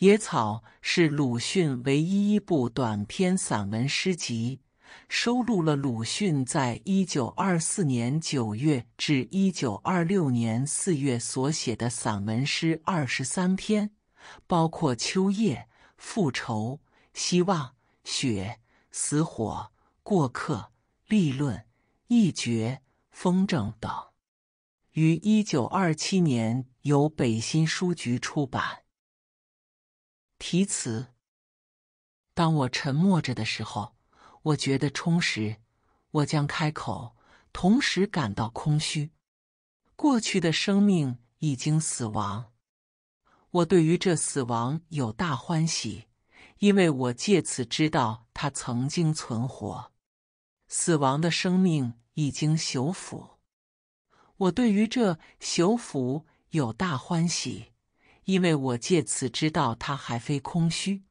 《野草》是鲁迅唯一一部短篇散文诗集，收录了鲁迅在1924年9月至1926年4月所写的散文诗23篇，包括《秋夜》《复仇》《希望》《雪》《死火》《过客》《立论》《一绝》《风筝》等，于1927年由北新书局出版。题词：当我沉默着的时候，我觉得充实；我将开口，同时感到空虚。过去的生命已经死亡，我对于这死亡有大欢喜，因为我借此知道它曾经存活。死亡的生命已经修复，我对于这修复有大欢喜。因为我借此知道，它还非空虚。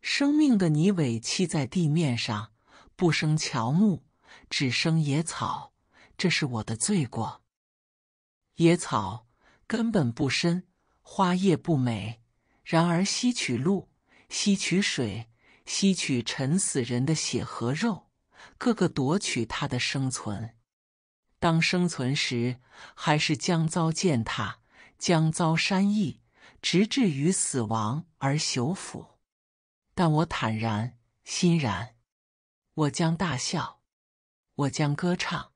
生命的泥尾栖在地面上，不生乔木，只生野草。这是我的罪过。野草根本不深，花叶不美，然而吸取露，吸取水，吸取沉死人的血和肉，个个夺取它的生存。当生存时，还是将遭践踏，将遭山役。直至于死亡而修复，但我坦然欣然，我将大笑，我将歌唱。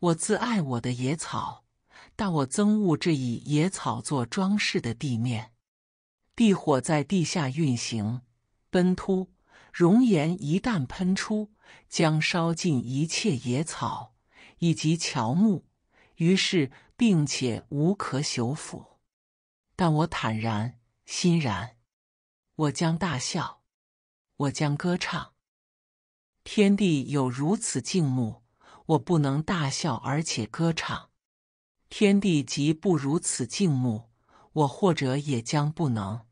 我自爱我的野草，但我憎恶这以野草做装饰的地面。地火在地下运行，奔突，熔岩一旦喷出，将烧尽一切野草以及乔木，于是并且无可修复。但我坦然欣然，我将大笑，我将歌唱。天地有如此静穆，我不能大笑而且歌唱。天地即不如此静穆，我或者也将不能。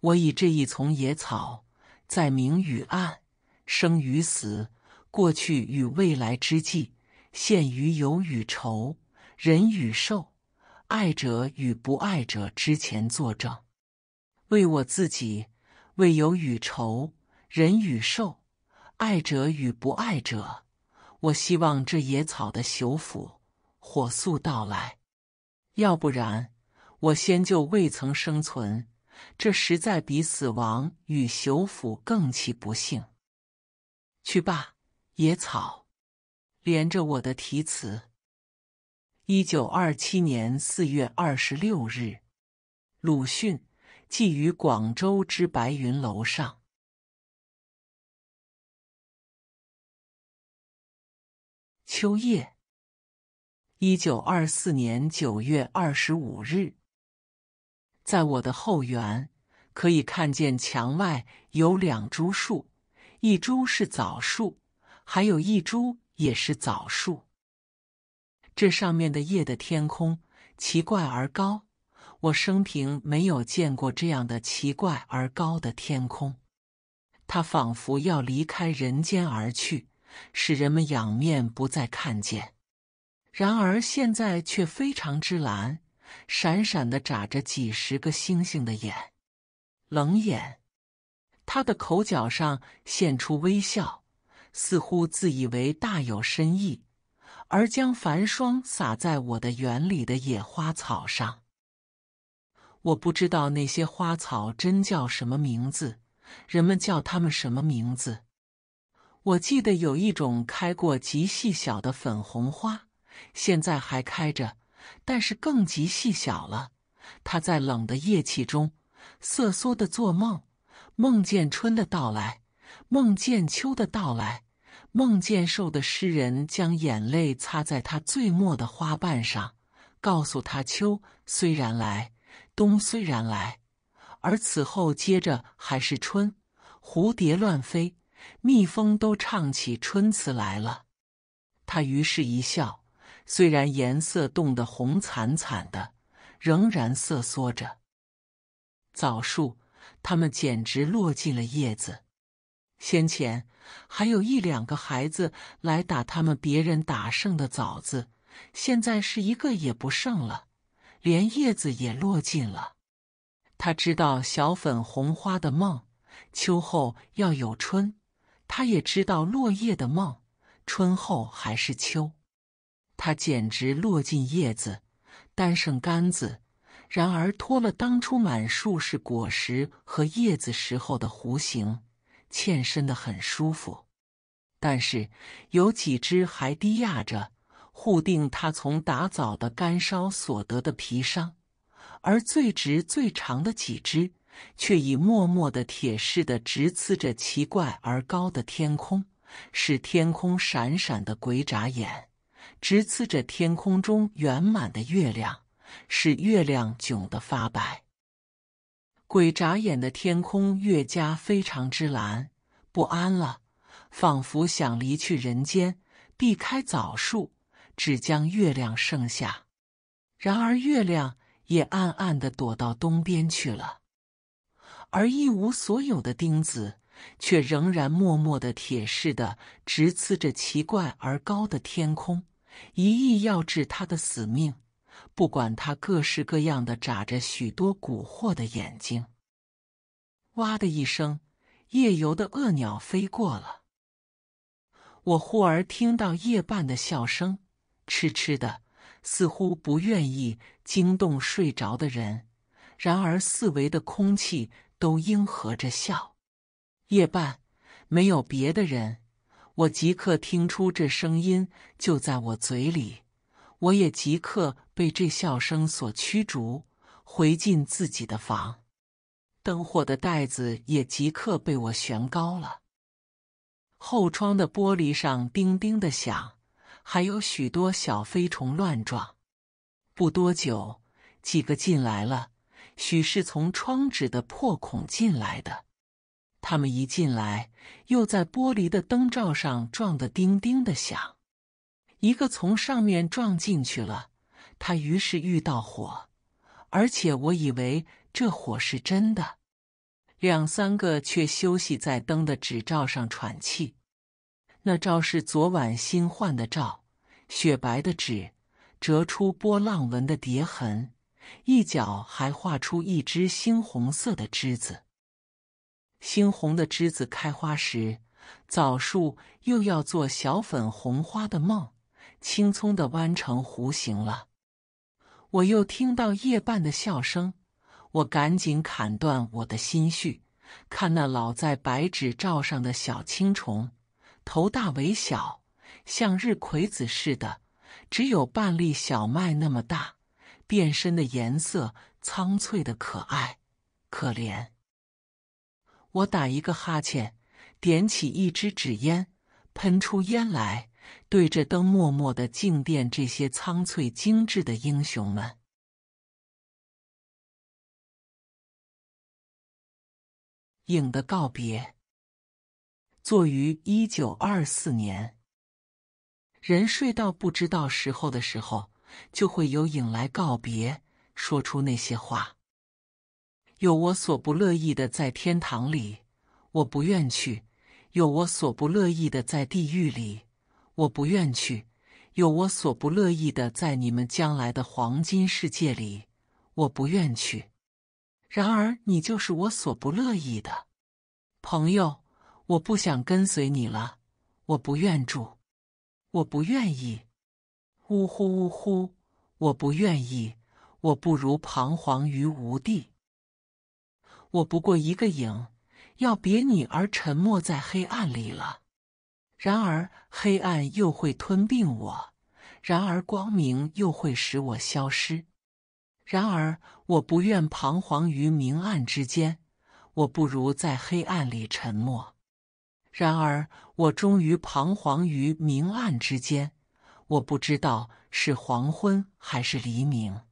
我以这一丛野草，在明与暗、生与死、过去与未来之际，陷于有与愁、人与兽。爱者与不爱者之前作证，为我自己，为有与仇，人与兽，爱者与不爱者。我希望这野草的朽腐火速到来，要不然我先就未曾生存，这实在比死亡与朽腐更其不幸。去吧，野草，连着我的题词。一九二七年四月二十六日，鲁迅寄于广州之白云楼上。秋夜。一九二四年九月二十五日，在我的后园，可以看见墙外有两株树，一株是枣树，还有一株也是枣树。这上面的夜的天空，奇怪而高。我生平没有见过这样的奇怪而高的天空，它仿佛要离开人间而去，使人们仰面不再看见。然而现在却非常之蓝，闪闪的眨着几十个星星的眼，冷眼。他的口角上现出微笑，似乎自以为大有深意。而将繁霜洒在我的园里的野花草上。我不知道那些花草真叫什么名字，人们叫它们什么名字？我记得有一种开过极细小的粉红花，现在还开着，但是更极细小了。它在冷的夜气中瑟缩的做梦，梦见春的到来，梦见秋的到来。梦见瘦的诗人将眼泪擦在他最末的花瓣上，告诉他：秋虽然来，冬虽然来，而此后接着还是春。蝴蝶乱飞，蜜蜂都唱起春词来了。他于是一笑，虽然颜色冻得红惨惨的，仍然瑟缩着。枣树，它们简直落尽了叶子。先前。还有一两个孩子来打他们，别人打剩的枣子，现在是一个也不剩了，连叶子也落尽了。他知道小粉红花的梦，秋后要有春；他也知道落叶的梦，春后还是秋。他简直落尽叶子，单剩杆子，然而脱了当初满树是果实和叶子时候的弧形。欠身的很舒服，但是有几只还低压着，护定它从打枣的干梢所得的皮伤，而最直最长的几只，却已默默的铁似的直刺着奇怪而高的天空，使天空闪闪的鬼眨眼；直刺着天空中圆满的月亮，使月亮窘得发白。鬼眨眼的天空越加非常之蓝，不安了，仿佛想离去人间，避开枣树，只将月亮剩下。然而月亮也暗暗的躲到东边去了，而一无所有的钉子却仍然默默的铁似的直刺着奇怪而高的天空，一意要致他的死命。不管他各式各样的眨着许多蛊惑的眼睛，哇的一声，夜游的恶鸟飞过了。我忽而听到夜半的笑声，痴痴的，似乎不愿意惊动睡着的人。然而四围的空气都应和着笑。夜半没有别的人，我即刻听出这声音就在我嘴里。我也即刻被这笑声所驱逐，回进自己的房。灯火的袋子也即刻被我悬高了。后窗的玻璃上叮叮的响，还有许多小飞虫乱撞。不多久，几个进来了，许是从窗纸的破孔进来的。他们一进来，又在玻璃的灯罩上撞得叮叮的响。一个从上面撞进去了，他于是遇到火，而且我以为这火是真的。两三个却休息在灯的纸罩上喘气，那罩是昨晚新换的罩，雪白的纸折出波浪纹的叠痕，一角还画出一只猩红色的枝子。猩红的枝子开花时，枣树又要做小粉红花的梦。青葱的弯成弧形了，我又听到夜半的笑声，我赶紧砍断我的心绪，看那老在白纸罩上的小青虫，头大尾小，像日葵子似的，只有半粒小麦那么大，变身的颜色，苍翠的可爱，可怜。我打一个哈欠，点起一支纸烟，喷出烟来。对着灯默默的敬奠这些苍翠精致的英雄们。影的告别。作于一九二四年。人睡到不知道时候的时候，就会有影来告别，说出那些话：有我所不乐意的在天堂里，我不愿去；有我所不乐意的在地狱里。我不愿去，有我所不乐意的，在你们将来的黄金世界里，我不愿去。然而你就是我所不乐意的，朋友，我不想跟随你了，我不愿住，我不愿意。呜呼呜呼，我不愿意，我不如彷徨于无地。我不过一个影，要别你而沉没在黑暗里了。然而黑暗又会吞并我，然而光明又会使我消失。然而我不愿彷徨于明暗之间，我不如在黑暗里沉默。然而我终于彷徨于明暗之间，我不知道是黄昏还是黎明。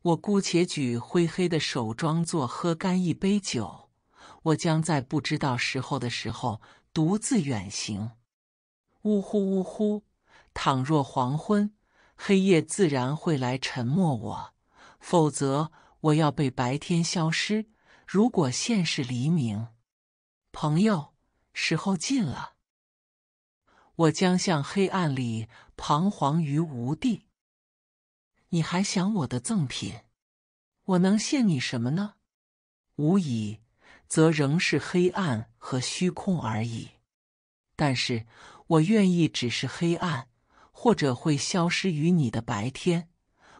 我姑且举灰黑的手，装作喝干一杯酒。我将在不知道时候的时候。独自远行，呜呼呜呼！倘若黄昏，黑夜自然会来沉默我；否则，我要被白天消失。如果现是黎明，朋友，时候近了，我将向黑暗里彷徨于无地。你还想我的赠品？我能献你什么呢？无疑。则仍是黑暗和虚空而已。但是我愿意只是黑暗，或者会消失于你的白天。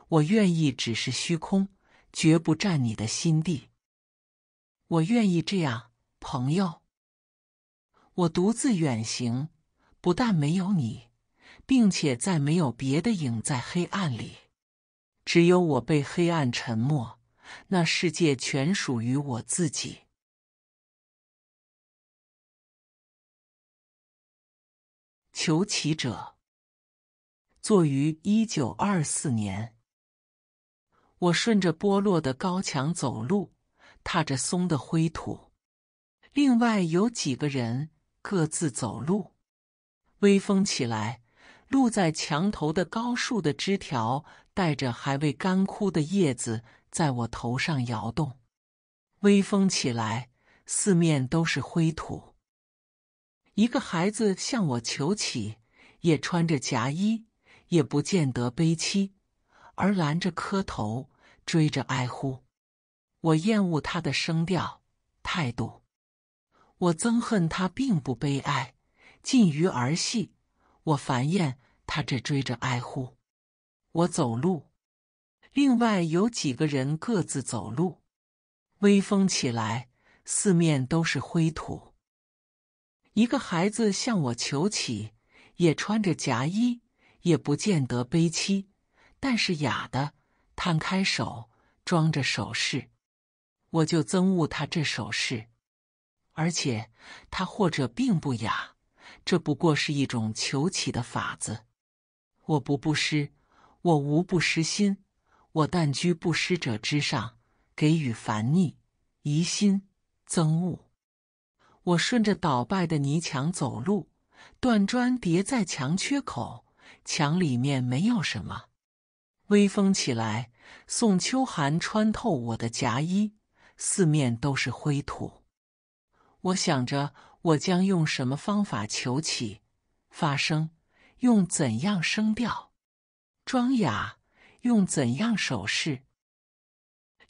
我愿意只是虚空，绝不占你的心地。我愿意这样，朋友。我独自远行，不但没有你，并且再没有别的影在黑暗里。只有我被黑暗沉没，那世界全属于我自己。求乞者。作于一九二四年。我顺着剥落的高墙走路，踏着松的灰土。另外有几个人各自走路。微风起来，露在墙头的高树的枝条带着还未干枯的叶子，在我头上摇动。微风起来，四面都是灰土。一个孩子向我求乞，也穿着夹衣，也不见得悲戚，而拦着磕头，追着哀呼。我厌恶他的声调态度，我憎恨他并不悲哀，近于儿戏。我烦厌他这追着哀呼。我走路，另外有几个人各自走路。微风起来，四面都是灰土。一个孩子向我求乞，也穿着夹衣，也不见得悲戚，但是哑的，摊开手，装着手势，我就憎恶他这手势，而且他或者并不哑，这不过是一种求乞的法子。我不布施，我无不施心，我但居布施者之上，给予烦逆、疑心、憎恶。我顺着倒败的泥墙走路，断砖叠在墙缺口，墙里面没有什么。微风起来，宋秋寒穿透我的夹衣，四面都是灰土。我想着，我将用什么方法求起？发声？用怎样声调？庄雅，用怎样手势？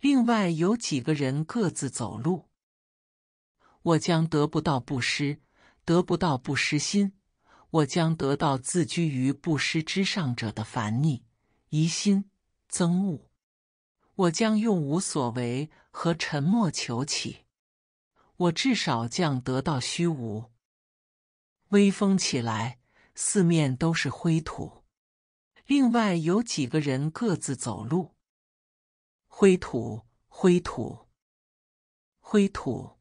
另外有几个人各自走路。我将得不到布施，得不到布施心。我将得到自居于布施之上者的烦腻、疑心、憎恶。我将用无所为和沉默求起。我至少将得到虚无。微风起来，四面都是灰土。另外有几个人各自走路。灰土，灰土，灰土。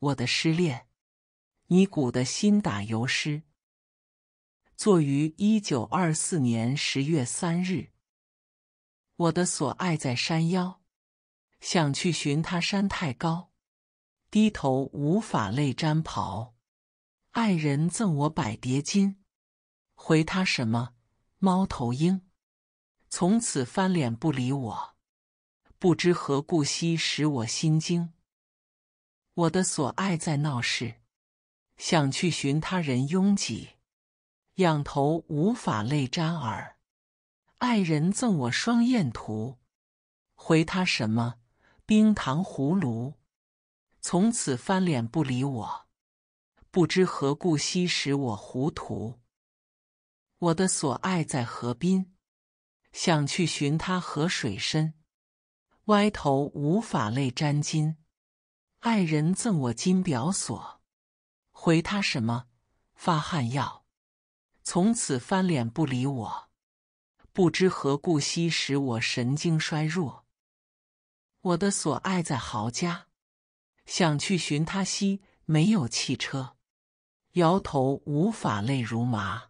我的失恋，尼古的心打油诗。作于一九二四年十月三日。我的所爱在山腰，想去寻他，山太高，低头无法泪沾袍。爱人赠我百叠金，回他什么？猫头鹰，从此翻脸不理我，不知何故兮，使我心惊。我的所爱在闹市，想去寻他人拥挤，仰头无法泪沾耳。爱人赠我双燕图，回他什么冰糖葫芦？从此翻脸不理我，不知何故惜使我糊涂。我的所爱在河滨，想去寻他河水深，歪头无法泪沾襟。爱人赠我金表锁，回他什么？发汗药。从此翻脸不理我，不知何故吸使我神经衰弱。我的所爱在豪家，想去寻他兮，没有汽车，摇头无法，泪如麻。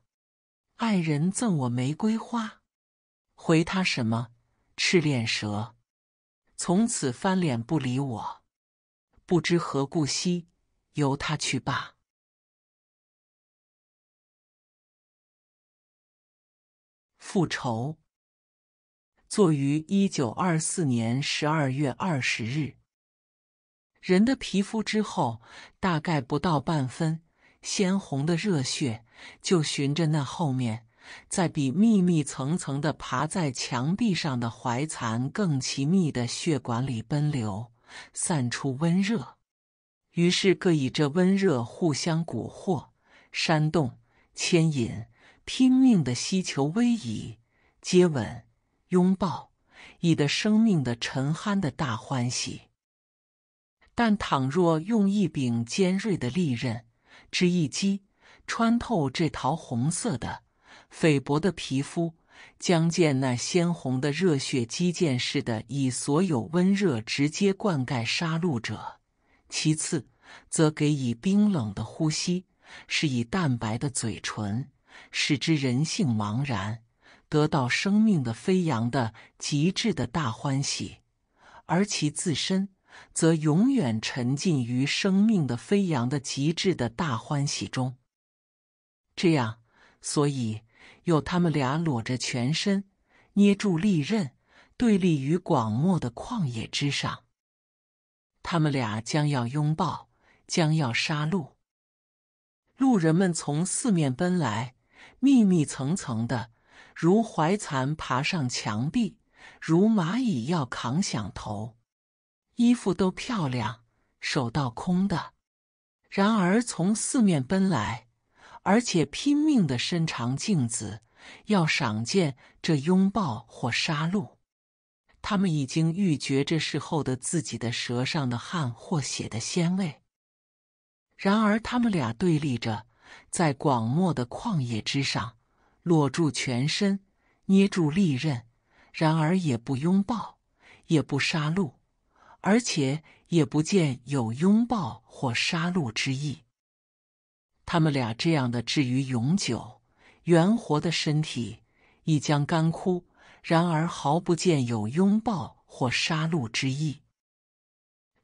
爱人赠我玫瑰花，回他什么？赤练蛇。从此翻脸不理我。不知何故兮，由他去罢。复仇。作于一九二四年十二月二十日。人的皮肤之后，大概不到半分鲜红的热血，就循着那后面，在比密密层层的爬在墙壁上的怀蚕更奇密的血管里奔流。散出温热，于是各以这温热互相蛊惑、煽动、牵引，拼命的希求威仪、接吻、拥抱，以得生命的沉酣的大欢喜。但倘若用一柄尖锐的利刃之一击，穿透这桃红色的菲薄的皮肤。将见那鲜红的热血，激溅似的，以所有温热直接灌溉杀戮者；其次，则给以冰冷的呼吸，是以蛋白的嘴唇，使之人性茫然，得到生命的飞扬的极致的大欢喜；而其自身，则永远沉浸于生命的飞扬的极致的大欢喜中。这样，所以。有他们俩裸着全身，捏住利刃，对立于广漠的旷野之上。他们俩将要拥抱，将要杀戮。路人们从四面奔来，密密层层的，如怀蚕爬上墙壁，如蚂蚁要扛响头。衣服都漂亮，手到空的。然而从四面奔来。而且拼命的伸长镜子，要赏见这拥抱或杀戮。他们已经预觉这事后的自己的舌上的汗或血的鲜味。然而他们俩对立着，在广漠的旷野之上，裸住全身，捏住利刃，然而也不拥抱，也不杀戮，而且也不见有拥抱或杀戮之意。他们俩这样的置于永久圆活的身体，亦将干枯。然而，毫不见有拥抱或杀戮之意。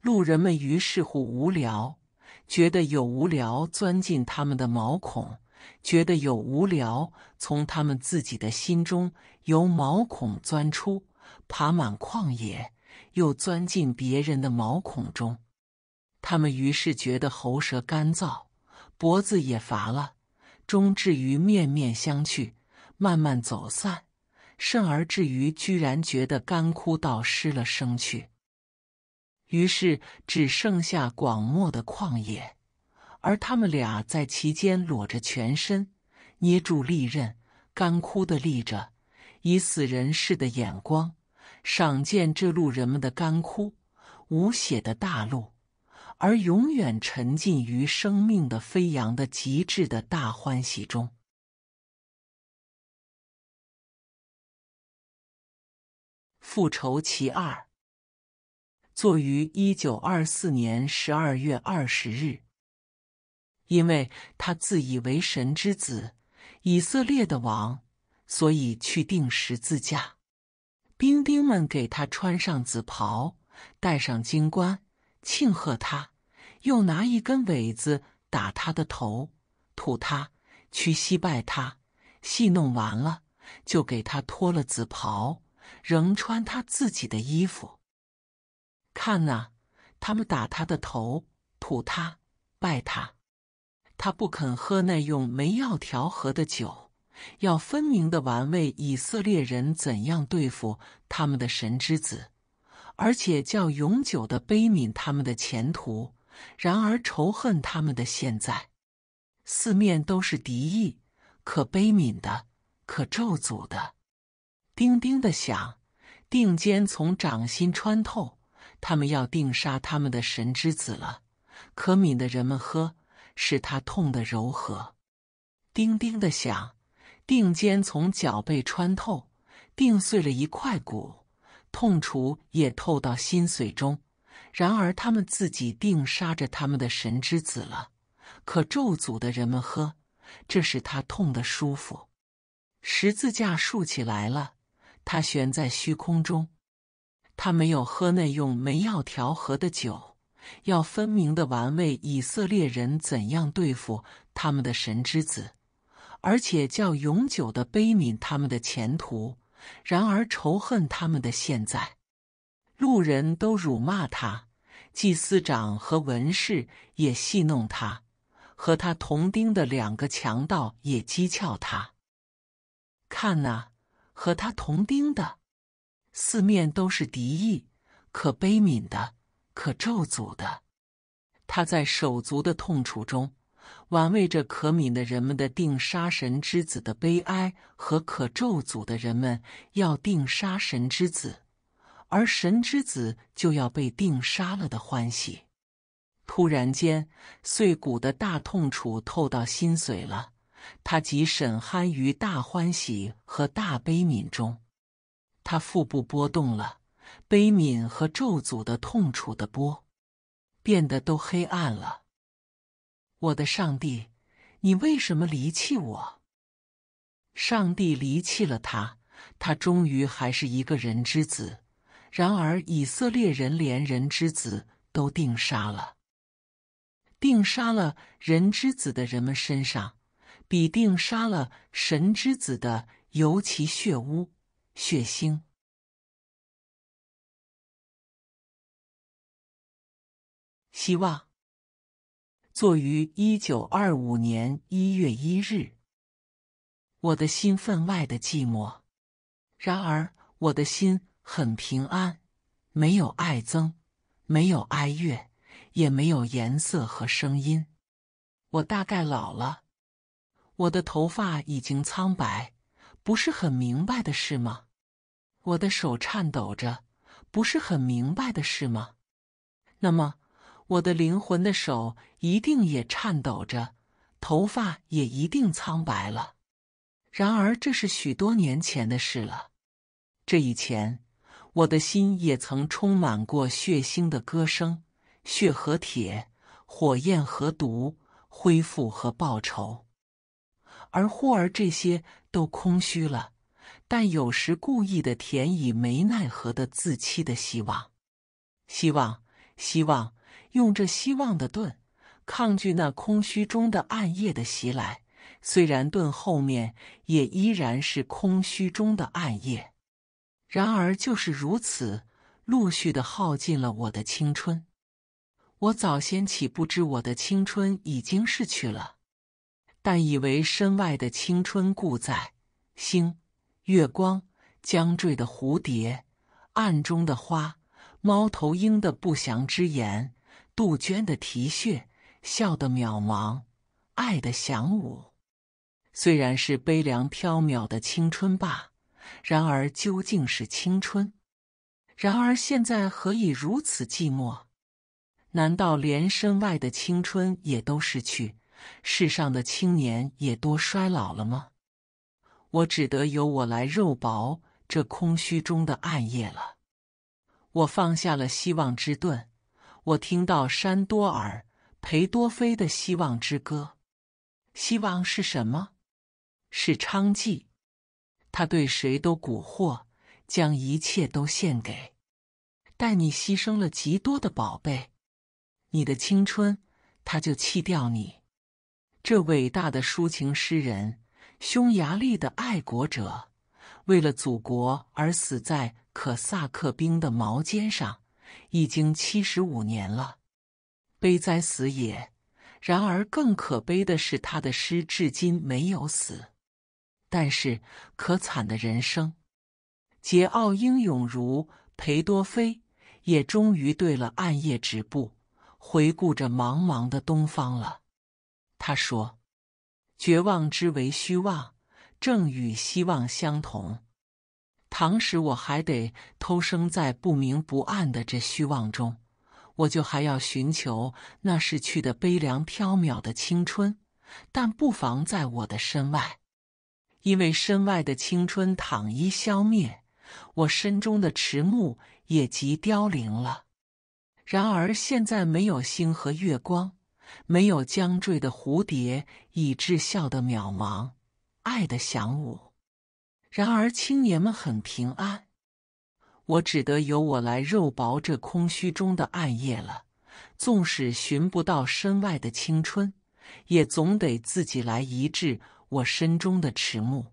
路人们于是乎无聊，觉得有无聊钻进他们的毛孔，觉得有无聊从他们自己的心中由毛孔钻出，爬满旷野，又钻进别人的毛孔中。他们于是觉得喉舌干燥。脖子也乏了，终至于面面相觑，慢慢走散。甚而至于居然觉得干枯到失了生趣。于是只剩下广漠的旷野，而他们俩在其间裸着全身，捏住利刃，干枯的立着，以死人似的眼光赏见这路人们的干枯、无血的大陆。而永远沉浸于生命的飞扬的极致的大欢喜中。复仇其二。作于一九二四年十二月二十日。因为他自以为神之子，以色列的王，所以去定十字架。兵丁们给他穿上紫袍，戴上金冠。庆贺他，又拿一根苇子打他的头，吐他，屈膝拜他，戏弄完了，就给他脱了紫袍，仍穿他自己的衣服。看啊，他们打他的头，吐他，拜他，他不肯喝那用煤药调和的酒，要分明的玩味以色列人怎样对付他们的神之子。而且叫永久的悲悯他们的前途，然而仇恨他们的现在。四面都是敌意，可悲悯的，可咒诅的。叮叮的响，定尖从掌心穿透，他们要定杀他们的神之子了。可悯的人们喝，使他痛的柔和。叮叮的响，定尖从脚背穿透，定碎了一块骨。痛楚也透到心髓中，然而他们自己定杀着他们的神之子了。可咒诅的人们喝，这使他痛得舒服。十字架竖起来了，他悬在虚空中。他没有喝那用煤药调和的酒，要分明的玩味以色列人怎样对付他们的神之子，而且叫永久的悲悯他们的前途。然而仇恨他们的现在，路人都辱骂他，祭司长和文士也戏弄他，和他同钉的两个强盗也讥诮他。看呐，和他同钉的，四面都是敌意，可悲悯的，可咒诅的。他在手足的痛楚中。玩味着可悯的人们的定杀神之子的悲哀和可咒诅的人们要定杀神之子，而神之子就要被定杀了的欢喜。突然间，碎骨的大痛楚透到心髓了。他即沈酣于大欢喜和大悲悯中。他腹部波动了，悲悯和咒诅的痛楚的波变得都黑暗了。我的上帝，你为什么离弃我？上帝离弃了他，他终于还是一个人之子。然而以色列人连人之子都定杀了，定杀了人之子的人们身上，比定杀了神之子的尤其血污、血腥。希望。作于一九二五年一月一日，我的心分外的寂寞。然而，我的心很平安，没有爱憎，没有哀乐，也没有颜色和声音。我大概老了，我的头发已经苍白，不是很明白的事吗？我的手颤抖着，不是很明白的事吗？那么。我的灵魂的手一定也颤抖着，头发也一定苍白了。然而这是许多年前的事了。这以前，我的心也曾充满过血腥的歌声，血和铁，火焰和毒，恢复和报仇。而忽而这些都空虚了，但有时故意的填以没奈何的自欺的希望，希望，希望。用这希望的盾，抗拒那空虚中的暗夜的袭来。虽然盾后面也依然是空虚中的暗夜，然而就是如此，陆续的耗尽了我的青春。我早先岂不知我的青春已经逝去了，但以为身外的青春故在，星、月光、将坠的蝴蝶、暗中的花、猫头鹰的不祥之言。杜鹃的啼血，笑得渺茫，爱的响舞，虽然是悲凉飘渺的青春罢，然而究竟是青春。然而现在何以如此寂寞？难道连身外的青春也都逝去，世上的青年也多衰老了吗？我只得由我来肉薄这空虚中的暗夜了。我放下了希望之盾。我听到山多尔·裴多菲的《希望之歌》。希望是什么？是娼妓。他对谁都蛊惑，将一切都献给。但你牺牲了极多的宝贝，你的青春，他就弃掉你。这伟大的抒情诗人，匈牙利的爱国者，为了祖国而死在可萨克兵的矛尖上。已经七十五年了，悲哉死也！然而更可悲的是，他的诗至今没有死。但是可惨的人生，桀骜英勇如裴多菲，也终于对了暗夜止步，回顾着茫茫的东方了。他说：“绝望之为虚妄，正与希望相同。”常使我还得偷生在不明不暗的这虚妄中，我就还要寻求那逝去的悲凉飘渺的青春，但不妨在我的身外，因为身外的青春倘一消灭，我身中的迟暮也即凋零了。然而现在没有星和月光，没有将坠的蝴蝶，以致笑的渺茫，爱的想舞。然而青年们很平安，我只得由我来肉薄这空虚中的暗夜了。纵使寻不到身外的青春，也总得自己来医治我身中的迟暮。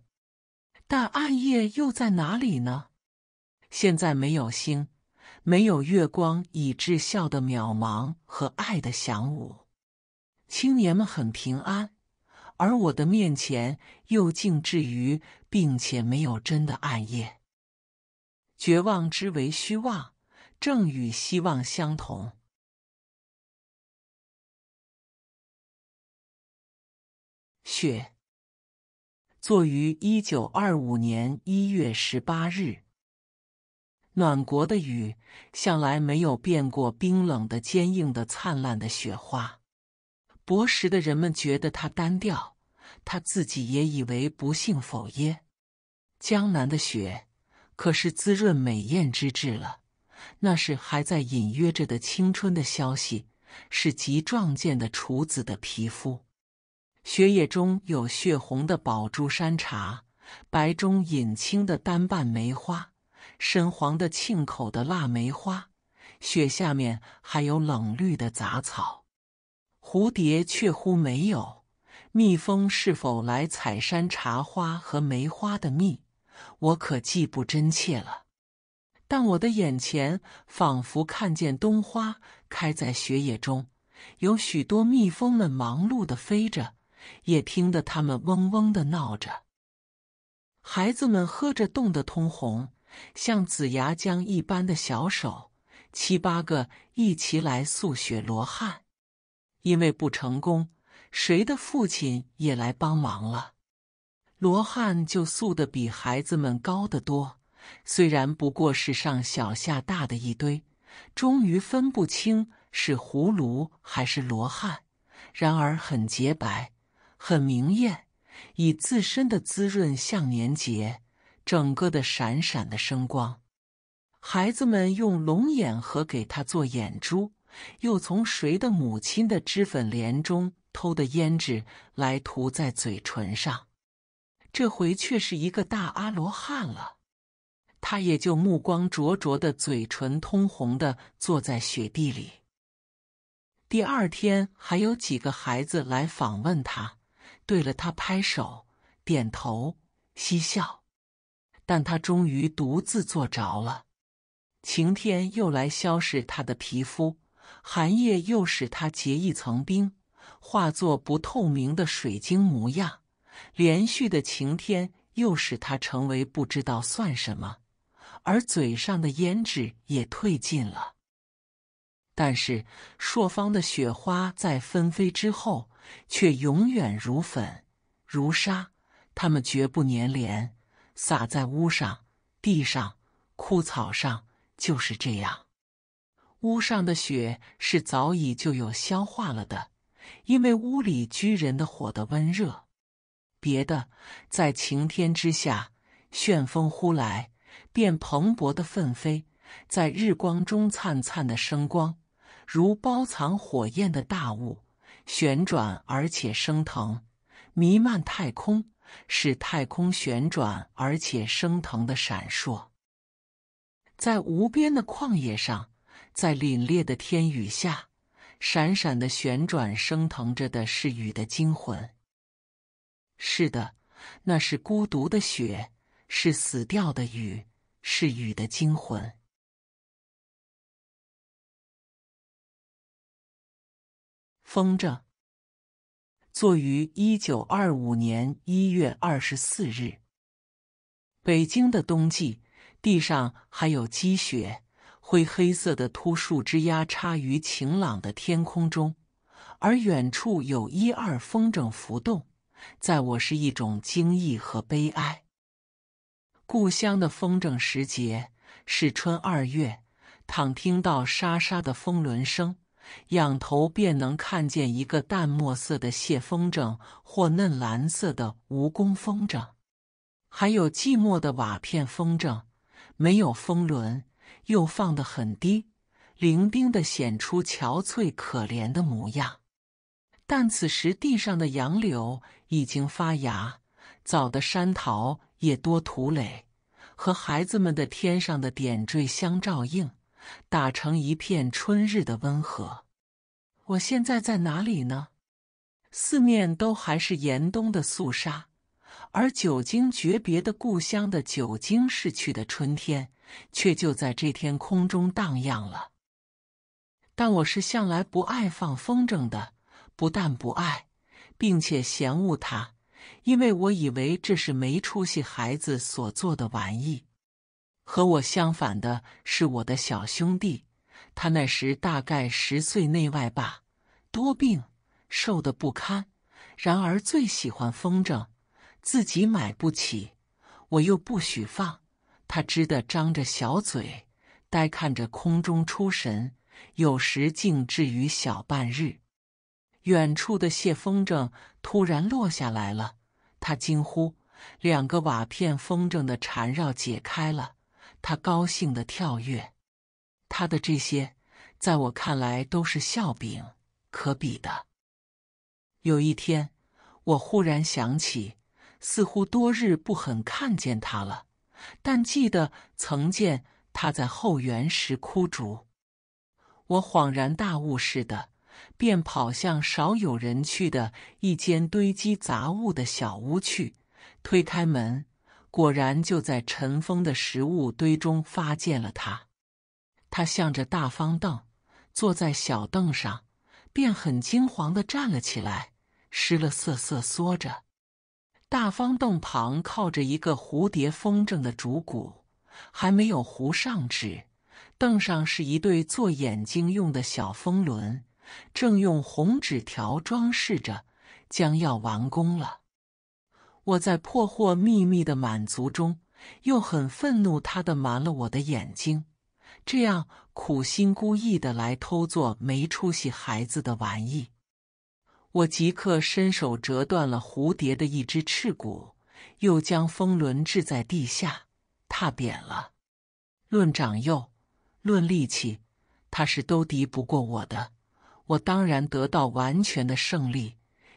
但暗夜又在哪里呢？现在没有星，没有月光，以至笑的渺茫和爱的响舞。青年们很平安，而我的面前又静置于。并且没有真的暗夜。绝望之为虚妄，正与希望相同。雪。作于一九二五年一月十八日。暖国的雨，向来没有变过冰冷的、坚硬的、灿烂的雪花。薄实的人们觉得它单调。他自己也以为不幸否耶？江南的雪可是滋润美艳之至了，那是还在隐约着的青春的消息，是极壮健的处子的皮肤。雪野中有血红的宝珠山茶，白中隐青的单瓣梅花，深黄的沁口的腊梅花，雪下面还有冷绿的杂草。蝴蝶确乎没有。蜜蜂是否来采山茶花和梅花的蜜，我可记不真切了。但我的眼前仿佛看见冬花开在雪野中，有许多蜜蜂们忙碌的飞着，也听得它们嗡嗡的闹着。孩子们喝着冻得通红，像紫牙浆一般的小手，七八个一齐来塑雪罗汉，因为不成功。谁的父亲也来帮忙了，罗汉就塑的比孩子们高得多，虽然不过是上小下大的一堆，终于分不清是葫芦还是罗汉，然而很洁白，很明艳，以自身的滋润向年节，整个的闪闪的生光。孩子们用龙眼核给他做眼珠，又从谁的母亲的脂粉帘中。偷的胭脂来涂在嘴唇上，这回却是一个大阿罗汉了。他也就目光灼灼的，嘴唇通红的，坐在雪地里。第二天还有几个孩子来访问他，对了他拍手、点头、嬉笑，但他终于独自坐着了。晴天又来消蚀他的皮肤，寒夜又使他结一层冰。化作不透明的水晶模样，连续的晴天又使它成为不知道算什么，而嘴上的胭脂也褪尽了。但是朔方的雪花在纷飞之后，却永远如粉如沙，它们绝不粘连，洒在屋上、地上、枯草上就是这样。屋上的雪是早已就有消化了的。因为屋里居人的火的温热，别的在晴天之下，旋风忽来，便蓬勃的奋飞，在日光中灿灿的生光，如包藏火焰的大雾，旋转而且升腾，弥漫太空，使太空旋转而且升腾的闪烁，在无边的旷野上，在凛冽的天宇下。闪闪的旋转升腾着的是雨的精魂。是的，那是孤独的雪，是死掉的雨，是雨的精魂。风筝。作于一九二五年一月二十四日。北京的冬季，地上还有积雪。灰黑色的秃树枝丫插于晴朗的天空中，而远处有一二风筝浮动，在我是一种惊异和悲哀。故乡的风筝时节是春二月，倘听到沙沙的风轮声，仰头便能看见一个淡墨色的蟹风筝或嫩蓝色的蜈蚣风筝，还有寂寞的瓦片风筝，没有风轮。又放得很低，伶仃的显出憔悴可怜的模样。但此时地上的杨柳已经发芽，早的山桃也多吐垒，和孩子们的天上的点缀相照应，打成一片春日的温和。我现在在哪里呢？四面都还是严冬的肃杀，而久经诀别的故乡的久经逝去的春天。却就在这天空中荡漾了。但我是向来不爱放风筝的，不但不爱，并且嫌恶它，因为我以为这是没出息孩子所做的玩意。和我相反的是我的小兄弟，他那时大概十岁内外吧，多病，瘦的不堪，然而最喜欢风筝，自己买不起，我又不许放。他织得张着小嘴，呆看着空中出神，有时静至于小半日。远处的蟹风筝突然落下来了，他惊呼：“两个瓦片风筝的缠绕解开了！”他高兴的跳跃。他的这些，在我看来都是笑柄，可比的。有一天，我忽然想起，似乎多日不很看见他了。但记得曾见他在后园时枯竹，我恍然大悟似的，便跑向少有人去的一间堆积杂物的小屋去。推开门，果然就在尘封的食物堆中发现了他。他向着大方凳，坐在小凳上，便很惊惶的站了起来，失了色色缩着。大方凳旁靠着一个蝴蝶风筝的竹骨，还没有糊上纸。凳上是一对做眼睛用的小风轮，正用红纸条装饰着，将要完工了。我在破获秘密的满足中，又很愤怒，他的瞒了我的眼睛，这样苦心孤诣的来偷做没出息孩子的玩意。我即刻伸手折断了蝴蝶的一只翅骨，又将风轮掷在地下，踏扁了。论长幼，论力气，他是都敌不过我的，我当然得到完全的胜利。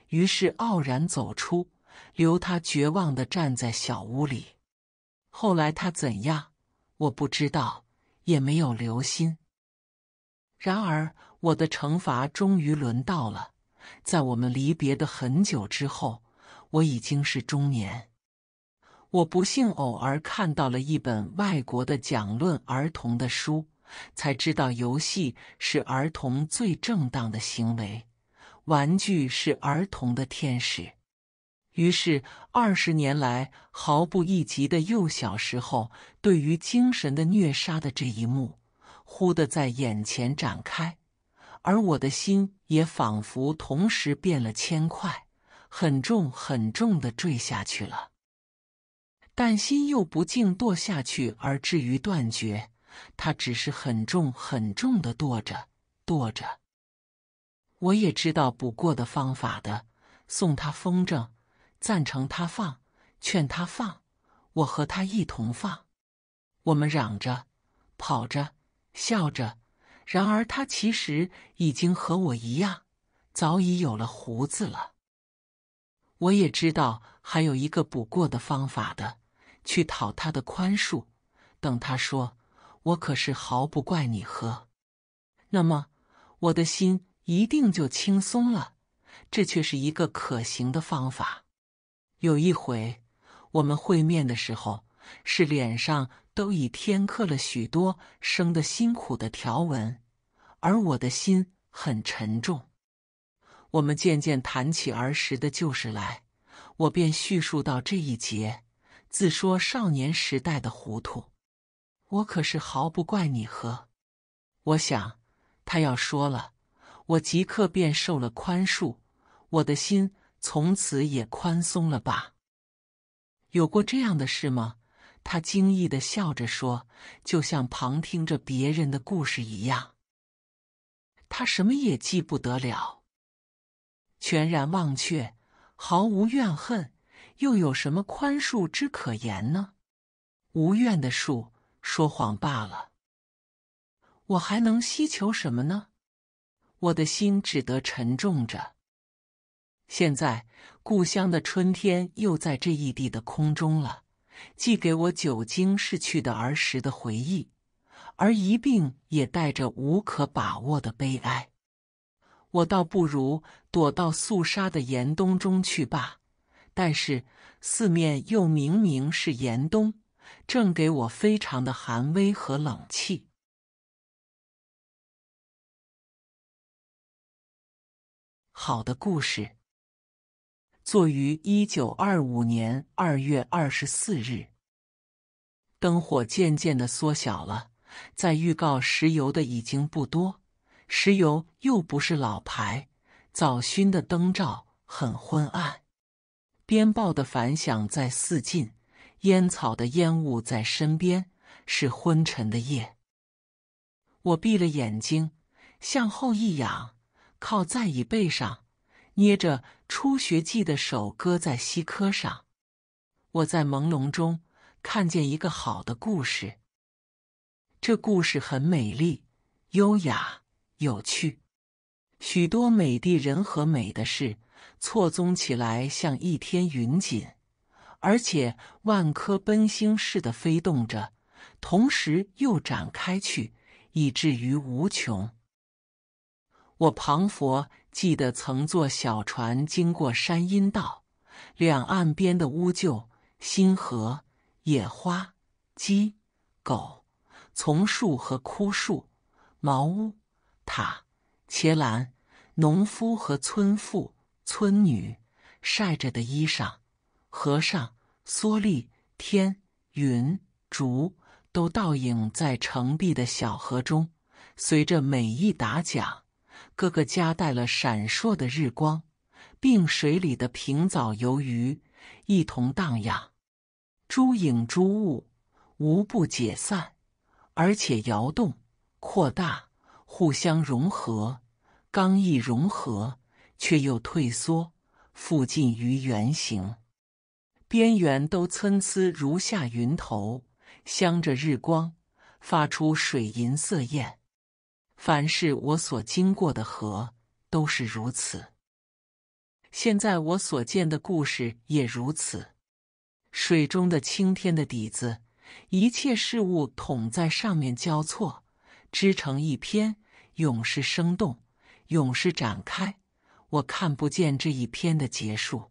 于是傲然走出，留他绝望的站在小屋里。后来他怎样，我不知道，也没有留心。然而我的惩罚终于轮到了。在我们离别的很久之后，我已经是中年。我不幸偶尔看到了一本外国的讲论儿童的书，才知道游戏是儿童最正当的行为，玩具是儿童的天使。于是，二十年来毫不一及的幼小时候对于精神的虐杀的这一幕，忽的在眼前展开。而我的心也仿佛同时变了千块，很重很重的坠下去了。但心又不竟堕下去而至于断绝，它只是很重很重的堕着堕着。我也知道补过的方法的，送他风筝，赞成他放，劝他放，我和他一同放，我们嚷着，跑着，笑着。然而他其实已经和我一样，早已有了胡子了。我也知道还有一个补过的方法的，去讨他的宽恕，等他说我可是毫不怪你喝，那么我的心一定就轻松了。这却是一个可行的方法。有一回我们会面的时候，是脸上。都已添刻了许多生的辛苦的条文，而我的心很沉重。我们渐渐谈起儿时的旧事来，我便叙述到这一节，自说少年时代的糊涂。我可是毫不怪你呵。我想，他要说了，我即刻便受了宽恕，我的心从此也宽松了吧？有过这样的事吗？他惊异的笑着说：“就像旁听着别人的故事一样，他什么也记不得了，全然忘却，毫无怨恨，又有什么宽恕之可言呢？无怨的恕，说谎罢了。我还能希求什么呢？我的心只得沉重着。现在，故乡的春天又在这一地的空中了。”既给我久经逝去的儿时的回忆，而一并也带着无可把握的悲哀。我倒不如躲到肃杀的严冬中去罢，但是四面又明明是严冬，正给我非常的寒威和冷气。好的故事。作于一九二五年二月二十四日。灯火渐渐的缩小了，在预告石油的已经不多，石油又不是老牌，早熏的灯罩很昏暗，鞭炮的反响在四近，烟草的烟雾在身边，是昏沉的夜。我闭了眼睛，向后一仰，靠在椅背上，捏着。初学记的手搁在膝髁上，我在朦胧中看见一个好的故事。这故事很美丽、优雅、有趣，许多美的人和美的事错综起来，像一天云锦，而且万颗奔星似的飞动着，同时又展开去，以至于无穷。我庞佛。记得曾坐小船经过山阴道，两岸边的乌桕、新河、野花、鸡、狗、丛树和枯树、茅屋、塔、茄兰、农夫和村妇、村女、晒着的衣裳、和尚、蓑笠、天、云、竹，都倒影在澄碧的小河中，随着每一打桨。各个夹带了闪烁的日光，并水里的平藻、游鱼一同荡漾，诸影诸物无不解散，而且摇动、扩大、互相融合，刚一融合却又退缩，复近于圆形，边缘都参差如下云头，镶着日光，发出水银色焰。凡是我所经过的河都是如此，现在我所见的故事也如此。水中的青天的底子，一切事物统在上面交错，织成一篇，永是生动，永是展开。我看不见这一篇的结束。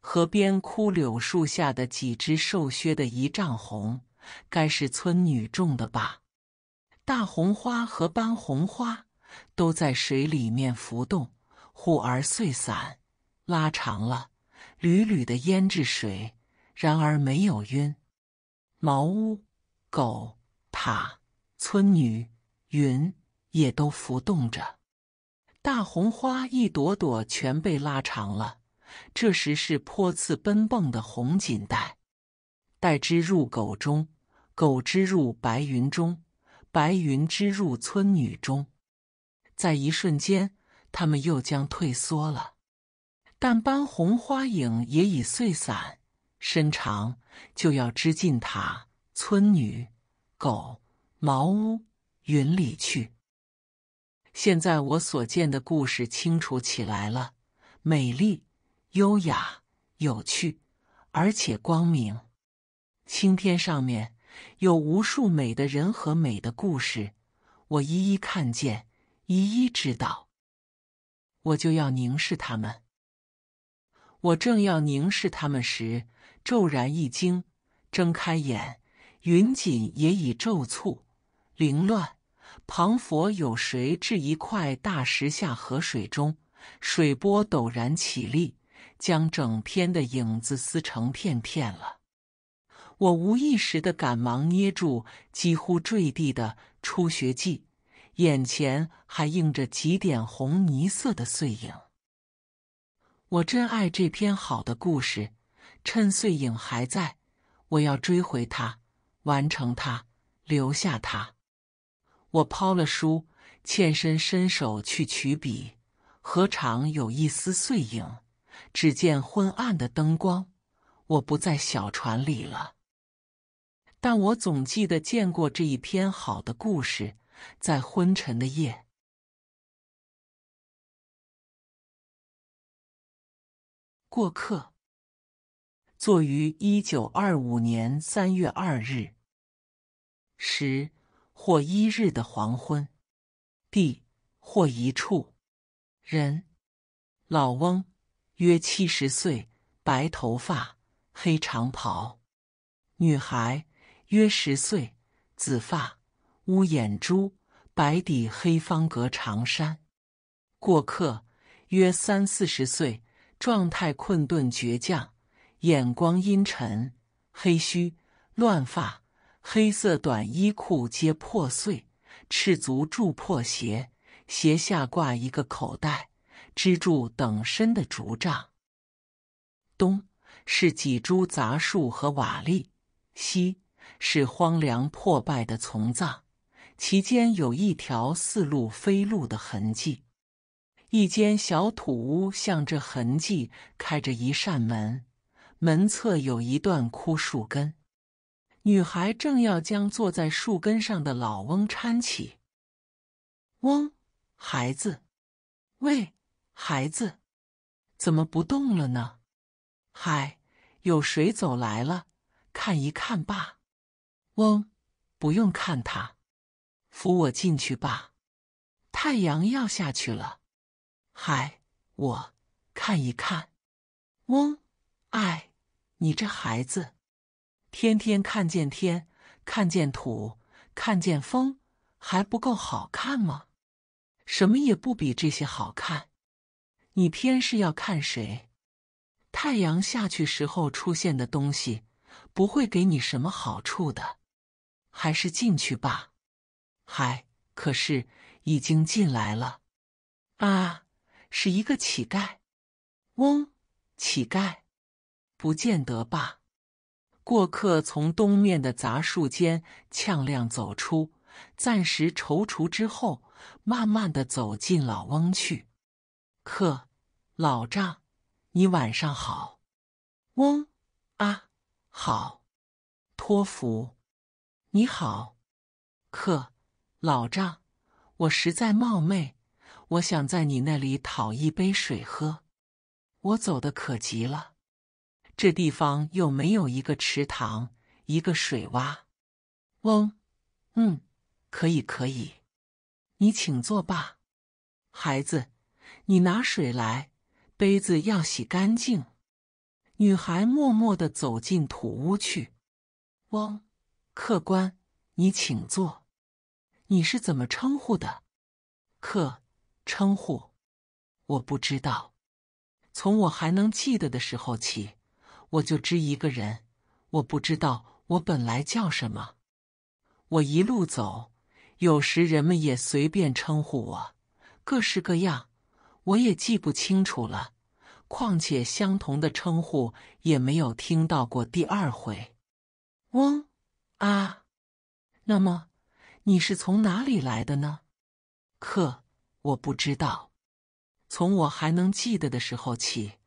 河边枯柳树下的几只瘦削的一丈红，该是村女种的吧。大红花和斑红花都在水里面浮动，忽而碎散，拉长了，缕缕的胭脂水；然而没有晕。茅屋、狗、塔、村女、云也都浮动着。大红花一朵朵全被拉长了，这时是泼刺奔迸的红锦带，带之入狗中，狗之入白云中。白云织入村女中，在一瞬间，他们又将退缩了。但斑红花影也已碎散，伸长就要织进塔、村女、狗、茅屋、云里去。现在我所见的故事清楚起来了，美丽、优雅、有趣，而且光明。青天上面。有无数美的人和美的故事，我一一看见，一一知道。我就要凝视他们。我正要凝视他们时，骤然一惊，睁开眼，云锦也已皱蹙、凌乱。旁佛有谁置一块大石下河水中，水波陡然起立，将整片的影子撕成片片了。我无意识的赶忙捏住几乎坠地的初学记，眼前还映着几点红泥色的碎影。我真爱这篇好的故事，趁碎影还在，我要追回它，完成它，留下它。我抛了书，欠身伸手去取笔，何尝有一丝碎影？只见昏暗的灯光，我不在小船里了。但我总记得见过这一篇好的故事，在昏沉的夜，过客。作于一九二五年三月二日，时或一日的黄昏，地或一处，人，老翁，约七十岁，白头发，黑长袍，女孩。约十岁，紫发，乌眼珠，白底黑方格长衫。过客约三四十岁，状态困顿倔强，眼光阴沉，黑须，乱发，黑色短衣裤皆破碎，赤足著破鞋，鞋下挂一个口袋，支柱等身的竹杖。东是几株杂树和瓦砾，西。是荒凉破败的丛葬，其间有一条似路非路的痕迹。一间小土屋向着痕迹开着一扇门，门侧有一段枯树根。女孩正要将坐在树根上的老翁搀起，翁，孩子，喂，孩子，怎么不动了呢？嗨，有谁走来了？看一看吧。翁，不用看他，扶我进去吧。太阳要下去了，海，我看一看。翁，哎，你这孩子，天天看见天，看见土，看见风，还不够好看吗？什么也不比这些好看。你偏是要看谁？太阳下去时候出现的东西，不会给你什么好处的。还是进去吧，还可是已经进来了，啊，是一个乞丐，翁，乞丐，不见得吧？过客从东面的杂树间跄亮走出，暂时踌躇之后，慢慢的走进老翁去。客，老丈，你晚上好。翁，啊，好，托福。你好，客老丈，我实在冒昧，我想在你那里讨一杯水喝。我走的可急了，这地方又没有一个池塘，一个水洼。翁，嗯，可以，可以，你请坐吧。孩子，你拿水来，杯子要洗干净。女孩默默的走进土屋去。翁。客官，你请坐。你是怎么称呼的？客称呼，我不知道。从我还能记得的时候起，我就知一个人。我不知道我本来叫什么。我一路走，有时人们也随便称呼我，各式各样，我也记不清楚了。况且相同的称呼也没有听到过第二回。嗡。啊，那么你是从哪里来的呢？克，我不知道。从我还能记得的时候起，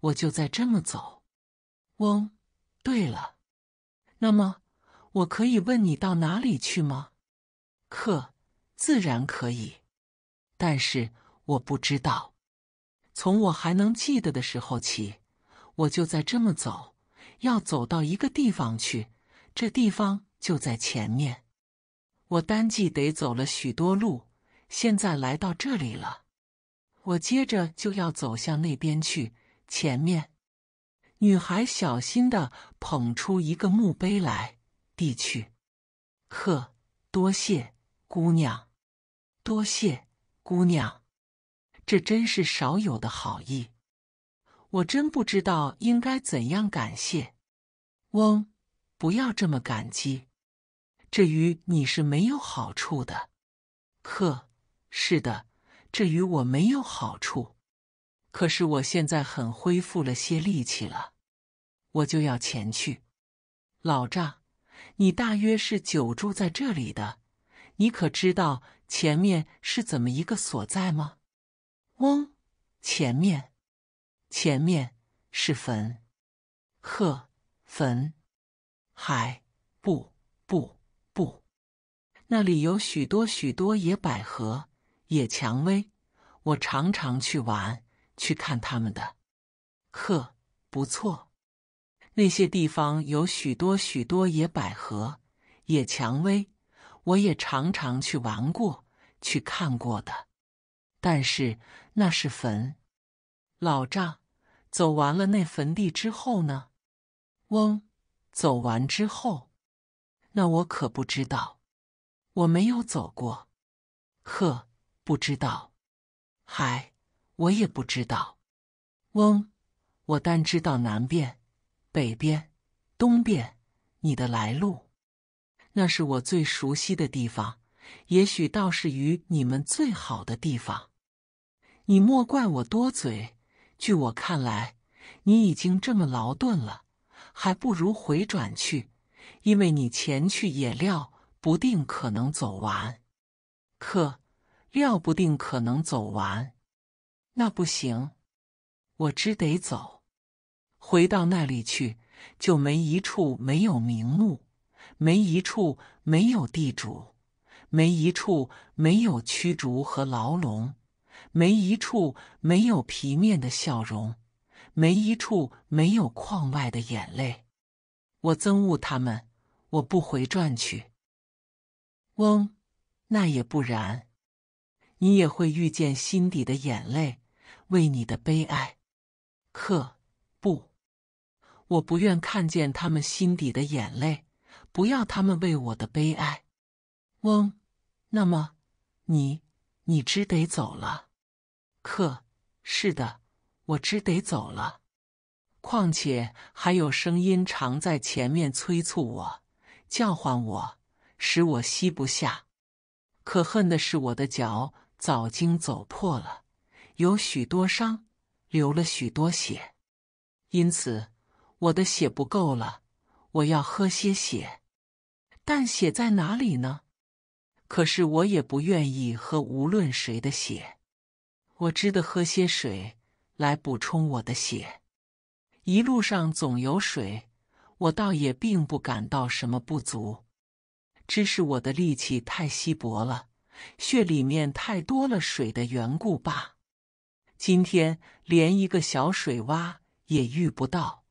我就在这么走。翁，对了，那么我可以问你到哪里去吗？克，自然可以。但是我不知道。从我还能记得的时候起，我就在这么走，要走到一个地方去。这地方就在前面，我单骑得走了许多路，现在来到这里了。我接着就要走向那边去。前面，女孩小心的捧出一个墓碑来，递去。客，多谢姑娘，多谢姑娘，这真是少有的好意，我真不知道应该怎样感谢。翁。不要这么感激，这于你是没有好处的。客，是的，这于我没有好处。可是我现在很恢复了些力气了，我就要前去。老丈，你大约是久住在这里的，你可知道前面是怎么一个所在吗？翁，前面，前面是坟。客，坟。海，不不不，那里有许多许多野百合、野蔷薇，我常常去玩、去看他们的。呵，不错，那些地方有许多许多野百合、野蔷薇，我也常常去玩过去看过的。但是那是坟，老丈，走完了那坟地之后呢？翁。走完之后，那我可不知道，我没有走过。呵，不知道。海，我也不知道。翁，我单知道南边、北边、东边，你的来路，那是我最熟悉的地方。也许倒是与你们最好的地方。你莫怪我多嘴，据我看来，你已经这么劳顿了。还不如回转去，因为你前去也料不定可能走完，可料不定可能走完，那不行，我只得走，回到那里去就没一处没有名目，没一处没有地主，没一处没有驱逐和牢笼，没一处没有皮面的笑容。没一处没有眶外的眼泪，我憎恶他们，我不回转去。翁，那也不然，你也会遇见心底的眼泪，为你的悲哀。客，不，我不愿看见他们心底的眼泪，不要他们为我的悲哀。翁，那么你，你只得走了。客，是的。我只得走了。况且还有声音常在前面催促我，叫唤我，使我吸不下。可恨的是，我的脚早经走破了，有许多伤，流了许多血，因此我的血不够了。我要喝些血，但血在哪里呢？可是我也不愿意喝无论谁的血。我只得喝些水。来补充我的血，一路上总有水，我倒也并不感到什么不足，只是我的力气太稀薄了，血里面太多了水的缘故罢。今天连一个小水洼也遇不到，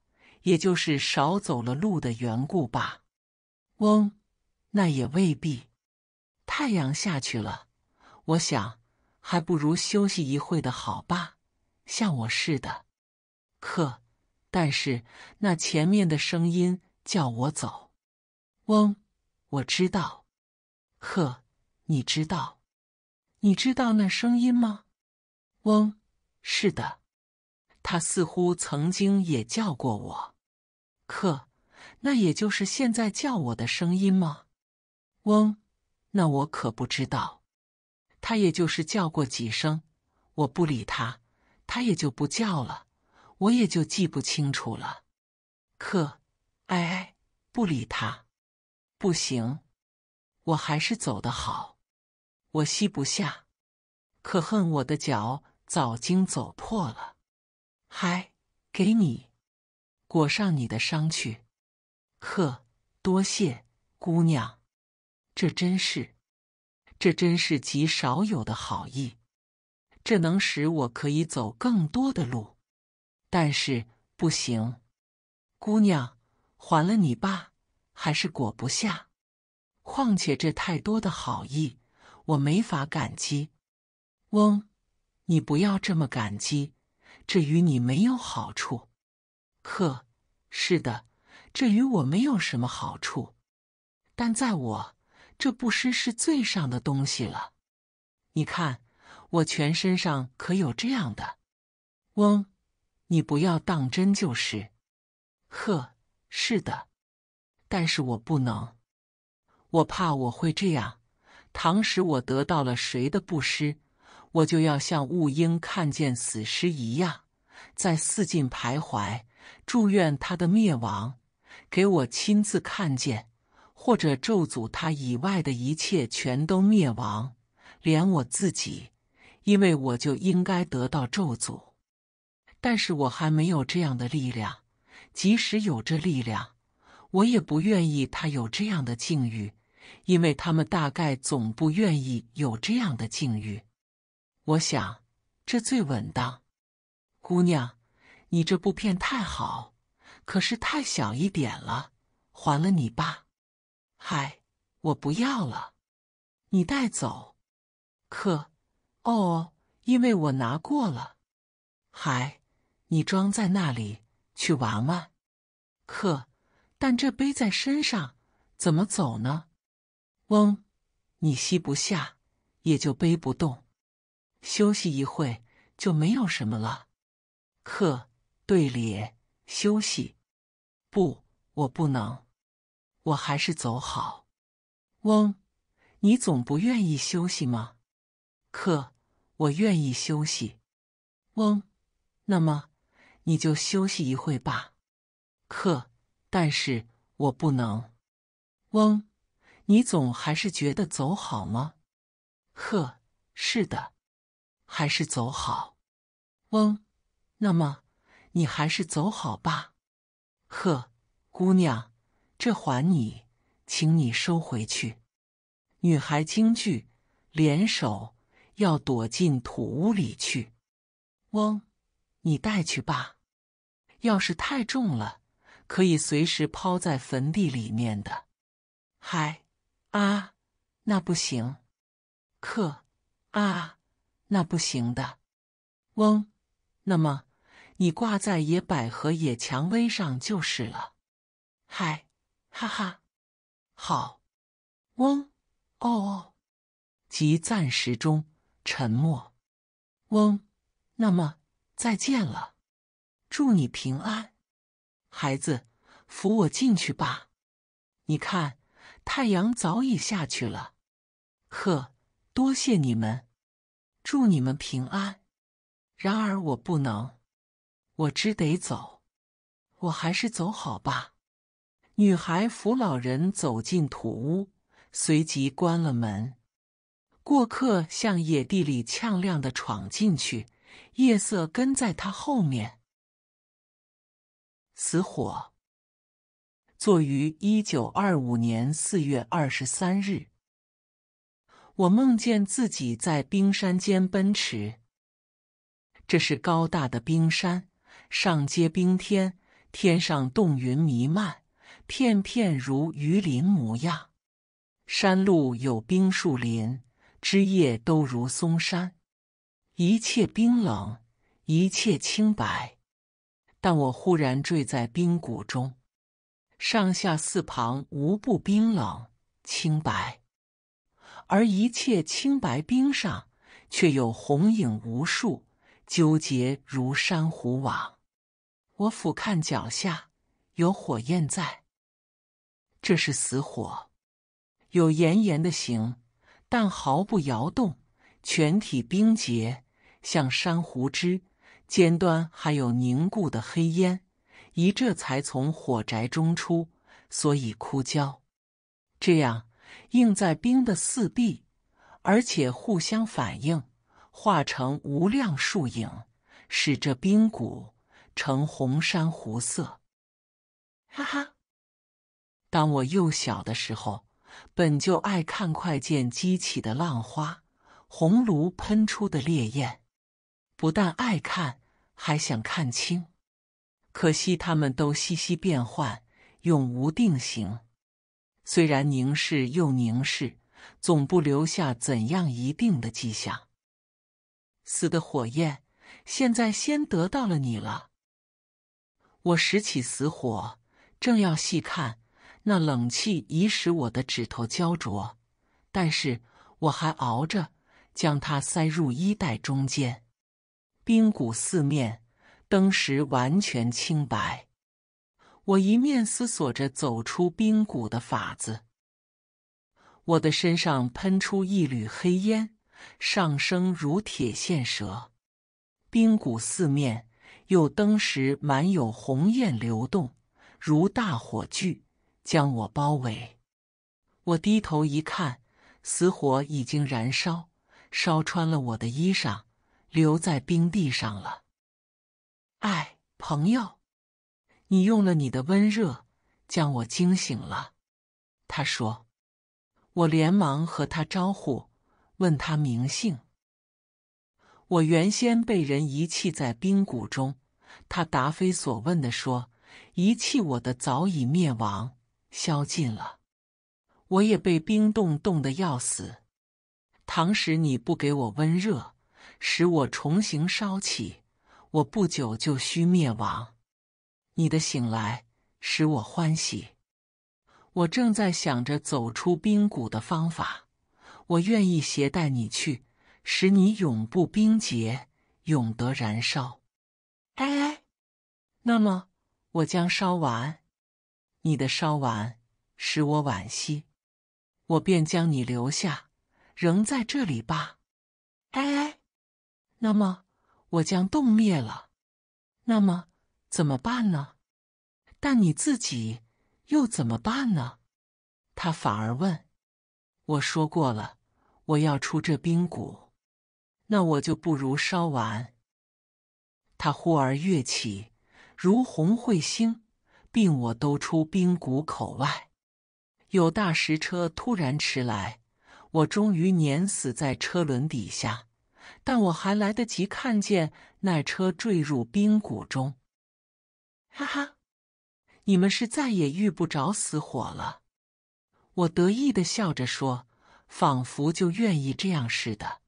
也就是少走了路的缘故罢。翁，那也未必。太阳下去了，我想还不如休息一会的好吧。像我似的，可但是那前面的声音叫我走。翁，我知道。可，你知道？你知道那声音吗？翁，是的。他似乎曾经也叫过我。可那也就是现在叫我的声音吗？翁，那我可不知道。他也就是叫过几声，我不理他。他也就不叫了，我也就记不清楚了。可，哎哎，不理他。不行，我还是走得好。我吸不下。可恨我的脚早经走破了。嗨，给你，裹上你的伤去。可，多谢姑娘。这真是，这真是极少有的好意。这能使我可以走更多的路，但是不行。姑娘，还了你吧，还是裹不下。况且这太多的好意，我没法感激。翁，你不要这么感激，这与你没有好处。客，是的，这与我没有什么好处。但在我，这不失是最上的东西了。你看。我全身上可有这样的？翁，你不要当真就是。呵，是的，但是我不能，我怕我会这样。倘使我得到了谁的布施，我就要像乌鹰看见死尸一样，在四境徘徊，祝愿他的灭亡，给我亲自看见，或者咒诅他以外的一切全都灭亡，连我自己。因为我就应该得到咒诅，但是我还没有这样的力量。即使有这力量，我也不愿意他有这样的境遇，因为他们大概总不愿意有这样的境遇。我想这最稳当。姑娘，你这布片太好，可是太小一点了。还了你吧。嗨，我不要了，你带走。可。哦，因为我拿过了。还，你装在那里去玩玩。客，但这背在身上怎么走呢？翁，你吸不下，也就背不动。休息一会就没有什么了。客，对列休息。不，我不能，我还是走好。翁，你总不愿意休息吗？客，我愿意休息。翁，那么你就休息一会吧。客，但是我不能。翁，你总还是觉得走好吗？客，是的，还是走好。翁，那么你还是走好吧。客，姑娘，这还你，请你收回去。女孩惊惧，联手。要躲进土屋里去，翁，你带去吧。要是太重了，可以随时抛在坟地里面的。嗨，啊，那不行。克，啊，那不行的。翁，那么你挂在野百合、野蔷薇上就是了。嗨，哈哈，好。翁，哦，即暂时中。沉默。翁，那么再见了，祝你平安，孩子，扶我进去吧。你看，太阳早已下去了。呵，多谢你们，祝你们平安。然而我不能，我只得走。我还是走好吧。女孩扶老人走进土屋，随即关了门。过客向野地里呛亮的闯进去，夜色跟在他后面。死火。作于一九二五年四月二十三日。我梦见自己在冰山间奔驰。这是高大的冰山，上接冰天，天上冻云弥漫，片片如鱼鳞模样。山路有冰树林。枝叶都如松山，一切冰冷，一切清白。但我忽然坠在冰谷中，上下四旁无不冰冷清白，而一切清白冰上，却有红影无数，纠结如珊瑚网。我俯看脚下，有火焰在，这是死火，有炎炎的形。但毫不摇动，全体冰结，像珊瑚枝，尖端还有凝固的黑烟，一这才从火宅中出，所以枯焦。这样映在冰的四壁，而且互相反应，化成无量树影，使这冰谷呈红珊瑚色。哈哈，当我幼小的时候。本就爱看快剑激起的浪花，红炉喷出的烈焰，不但爱看，还想看清。可惜他们都息息变幻，永无定形。虽然凝视又凝视，总不留下怎样一定的迹象。死的火焰，现在先得到了你了。我拾起死火，正要细看。那冷气已使我的指头焦灼，但是我还熬着，将它塞入衣袋中间。冰谷四面，登时完全清白。我一面思索着走出冰谷的法子，我的身上喷出一缕黑烟，上升如铁线蛇。冰谷四面又登时满有红焰流动，如大火炬。将我包围，我低头一看，死火已经燃烧，烧穿了我的衣裳，留在冰地上了。哎，朋友，你用了你的温热，将我惊醒了。他说，我连忙和他招呼，问他名姓。我原先被人遗弃在冰谷中，他答非所问的说，遗弃我的早已灭亡。消尽了，我也被冰冻，冻得要死。倘使你不给我温热，使我重新烧起，我不久就需灭亡。你的醒来使我欢喜。我正在想着走出冰谷的方法，我愿意携带你去，使你永不冰结，永得燃烧。哎，那么我将烧完。你的烧完使我惋惜，我便将你留下，仍在这里吧。哎，那么我将冻灭了，那么怎么办呢？但你自己又怎么办呢？他反而问。我说过了，我要出这冰谷，那我就不如烧完。他忽而跃起，如红彗星。并我都出冰谷口外，有大石车突然驰来，我终于碾死在车轮底下，但我还来得及看见那车坠入冰谷中。哈哈，你们是再也遇不着死火了，我得意的笑着说，仿佛就愿意这样似的。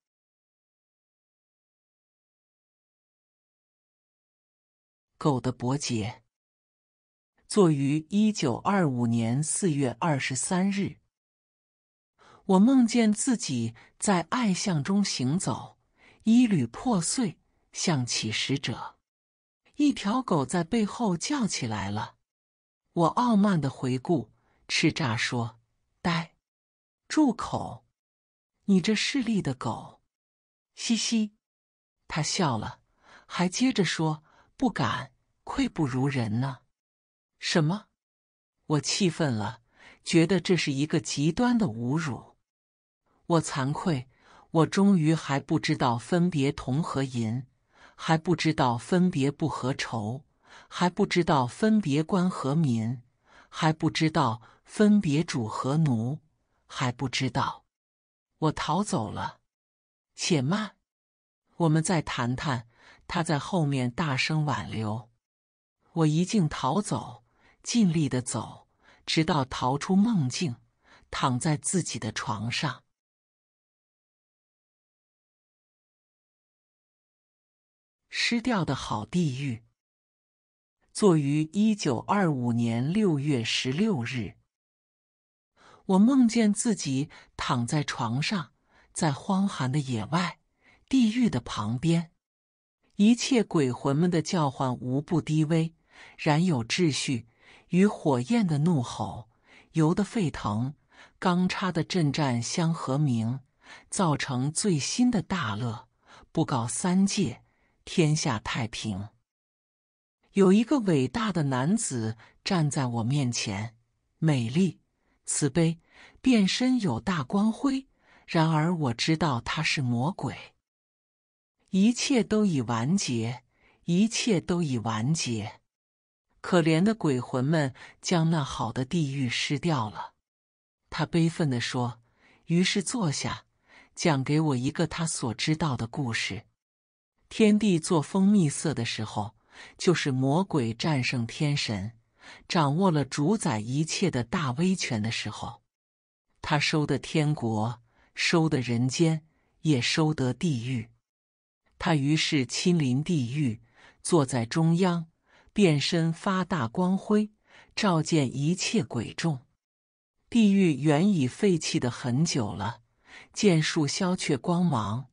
狗的伯杰。作于一九二五年四月二十三日。我梦见自己在爱巷中行走，衣履破碎，像乞食者。一条狗在背后叫起来了。我傲慢的回顾，叱咤说：“呆，住口！你这势利的狗！”嘻嘻，他笑了，还接着说：“不敢，愧不如人呢。”什么？我气愤了，觉得这是一个极端的侮辱。我惭愧，我终于还不知道分别铜和银，还不知道分别不和仇，还不知道分别官和民，还不知道分别主和奴，还不知道。我逃走了。且慢，我们再谈谈。他在后面大声挽留。我一径逃走。尽力的走，直到逃出梦境，躺在自己的床上。失掉的好地狱。作于一九二五年六月十六日。我梦见自己躺在床上，在荒寒的野外，地狱的旁边，一切鬼魂们的叫唤无不低微，然有秩序。与火焰的怒吼、油的沸腾、钢叉的震颤相和鸣，造成最新的大乐，不告三界，天下太平。有一个伟大的男子站在我面前，美丽、慈悲、变身有大光辉。然而我知道他是魔鬼。一切都已完结，一切都已完结。可怜的鬼魂们将那好的地狱失掉了，他悲愤地说。于是坐下，讲给我一个他所知道的故事。天地做蜂蜜色的时候，就是魔鬼战胜天神，掌握了主宰一切的大威权的时候。他收的天国，收的人间，也收得地狱。他于是亲临地狱，坐在中央。变身发大光辉，照见一切鬼众。地狱原已废弃的很久了，剑树消却光芒，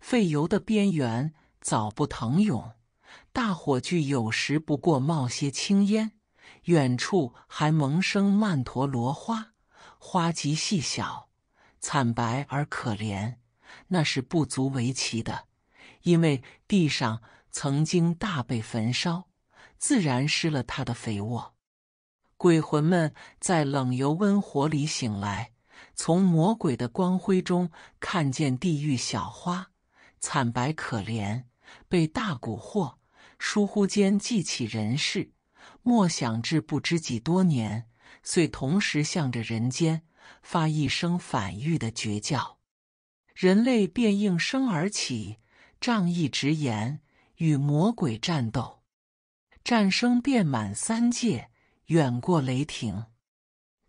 废油的边缘早不腾涌。大火炬有时不过冒些青烟，远处还萌生曼陀罗花，花极细小，惨白而可怜。那是不足为奇的，因为地上曾经大被焚烧。自然失了他的肥沃，鬼魂们在冷油温火里醒来，从魔鬼的光辉中看见地狱小花，惨白可怜，被大蛊惑，疏忽间记起人世，莫想至不知几多年，遂同时向着人间发一声反欲的绝叫，人类便应声而起，仗义直言，与魔鬼战斗。战声遍满三界，远过雷霆。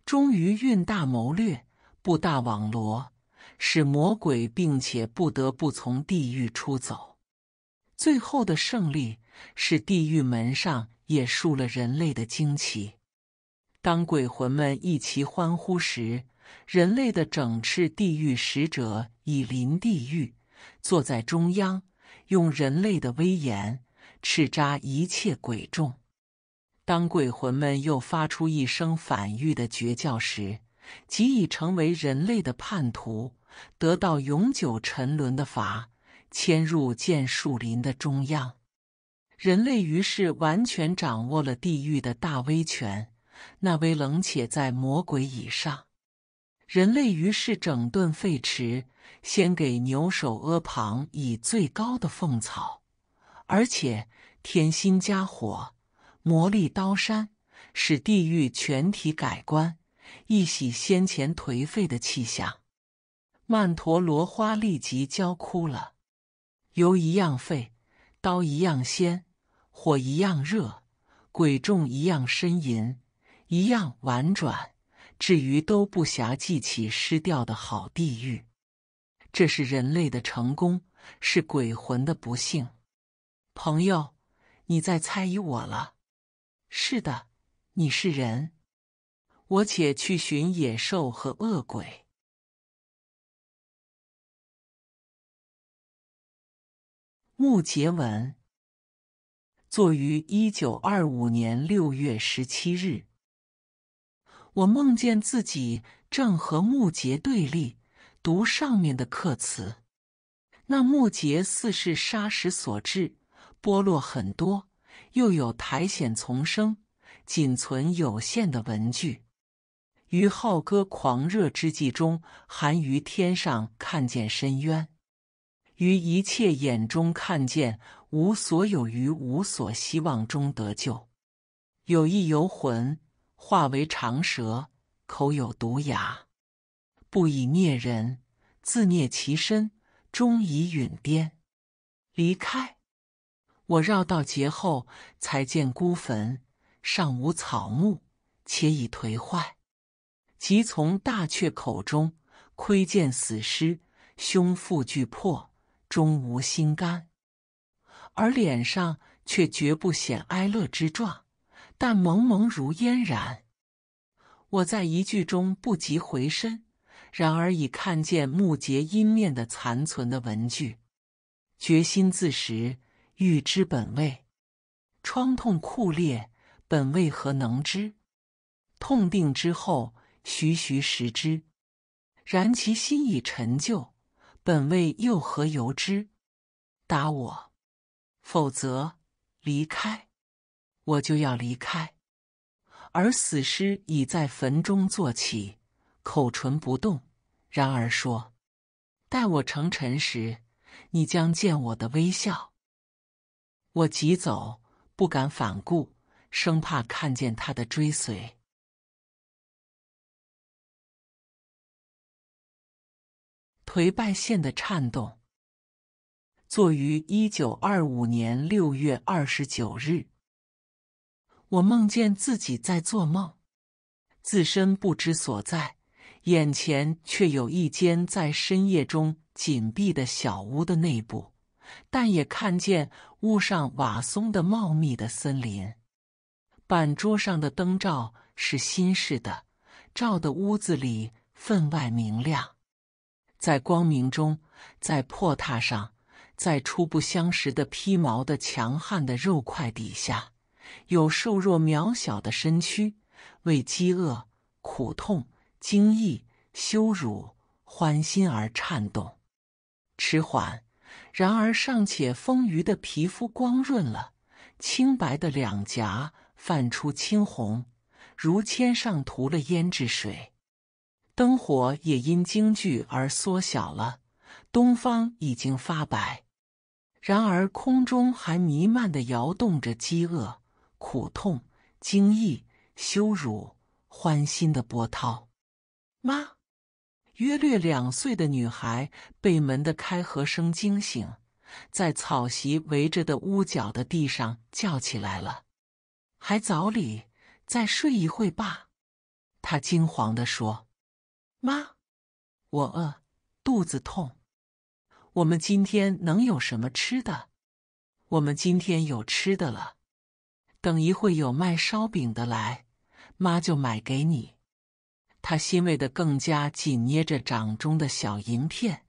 终于运大谋略，布大网罗，使魔鬼并且不得不从地狱出走。最后的胜利是地狱门上也竖了人类的旌旗。当鬼魂们一齐欢呼时，人类的整饬地狱使者已临地狱，坐在中央，用人类的威严。叱咤一切鬼众。当鬼魂们又发出一声反欲的绝叫时，即已成为人类的叛徒，得到永久沉沦的罚，迁入建树林的中央。人类于是完全掌握了地狱的大威权，那威冷且在魔鬼以上。人类于是整顿废池，先给牛首阿旁以最高的凤草。而且甜心加火，魔力刀山，使地狱全体改观，一洗先前颓废的气象。曼陀罗花立即焦枯了。油一样沸，刀一样鲜，火一样热，鬼众一样呻吟，一样婉转。至于都不暇记起失掉的好地狱，这是人类的成功，是鬼魂的不幸。朋友，你在猜疑我了。是的，你是人，我且去寻野兽和恶鬼。木结文，作于一九二五年六月十七日。我梦见自己正和木结对立，读上面的刻词，那木结似是砂石所制。剥落很多，又有苔藓丛生，仅存有限的文具。于浩歌狂热之际中，含于天上看见深渊；于一切眼中看见无所有，于无所希望中得救。有一游魂化为长蛇，口有毒牙，不以灭人，自灭其身，终以陨颠。离开。我绕到劫后，才见孤坟尚无草木，且已颓坏。即从大雀口中窥见死尸，胸腹俱破，终无心肝，而脸上却绝不显哀乐之状，但蒙蒙如烟然。我在一句中不及回身，然而已看见木节阴面的残存的文句，决心自食。欲知本位，疮痛酷烈，本位何能知？痛定之后，徐徐识之。然其心已陈旧，本位又何由知？答我。否则，离开，我就要离开。而死尸已在坟中坐起，口唇不动，然而说：“待我成尘时，你将见我的微笑。”我急走，不敢反顾，生怕看见他的追随。颓败线的颤动。作于一九二五年六月二十九日。我梦见自己在做梦，自身不知所在，眼前却有一间在深夜中紧闭的小屋的内部。但也看见屋上瓦松的茂密的森林，板桌上的灯罩是新式的，照的屋子里分外明亮。在光明中，在破榻上，在初不相识的披毛的强悍的肉块底下，有瘦弱渺小的身躯，为饥饿、苦痛、惊异、羞辱、欢欣而颤动、迟缓。然而，尚且丰腴的皮肤光润了，清白的两颊泛出青红，如铅上涂了胭脂水。灯火也因惊惧而缩小了，东方已经发白。然而，空中还弥漫的摇动着饥饿、苦痛、惊异、羞辱、欢欣的波涛。妈。约略两岁的女孩被门的开合声惊醒，在草席围着的屋角的地上叫起来了。还早哩，再睡一会吧。她惊惶的说：“妈，我饿，肚子痛。我们今天能有什么吃的？我们今天有吃的了。等一会有卖烧饼的来，妈就买给你。”他欣慰的更加紧捏着掌中的小银片，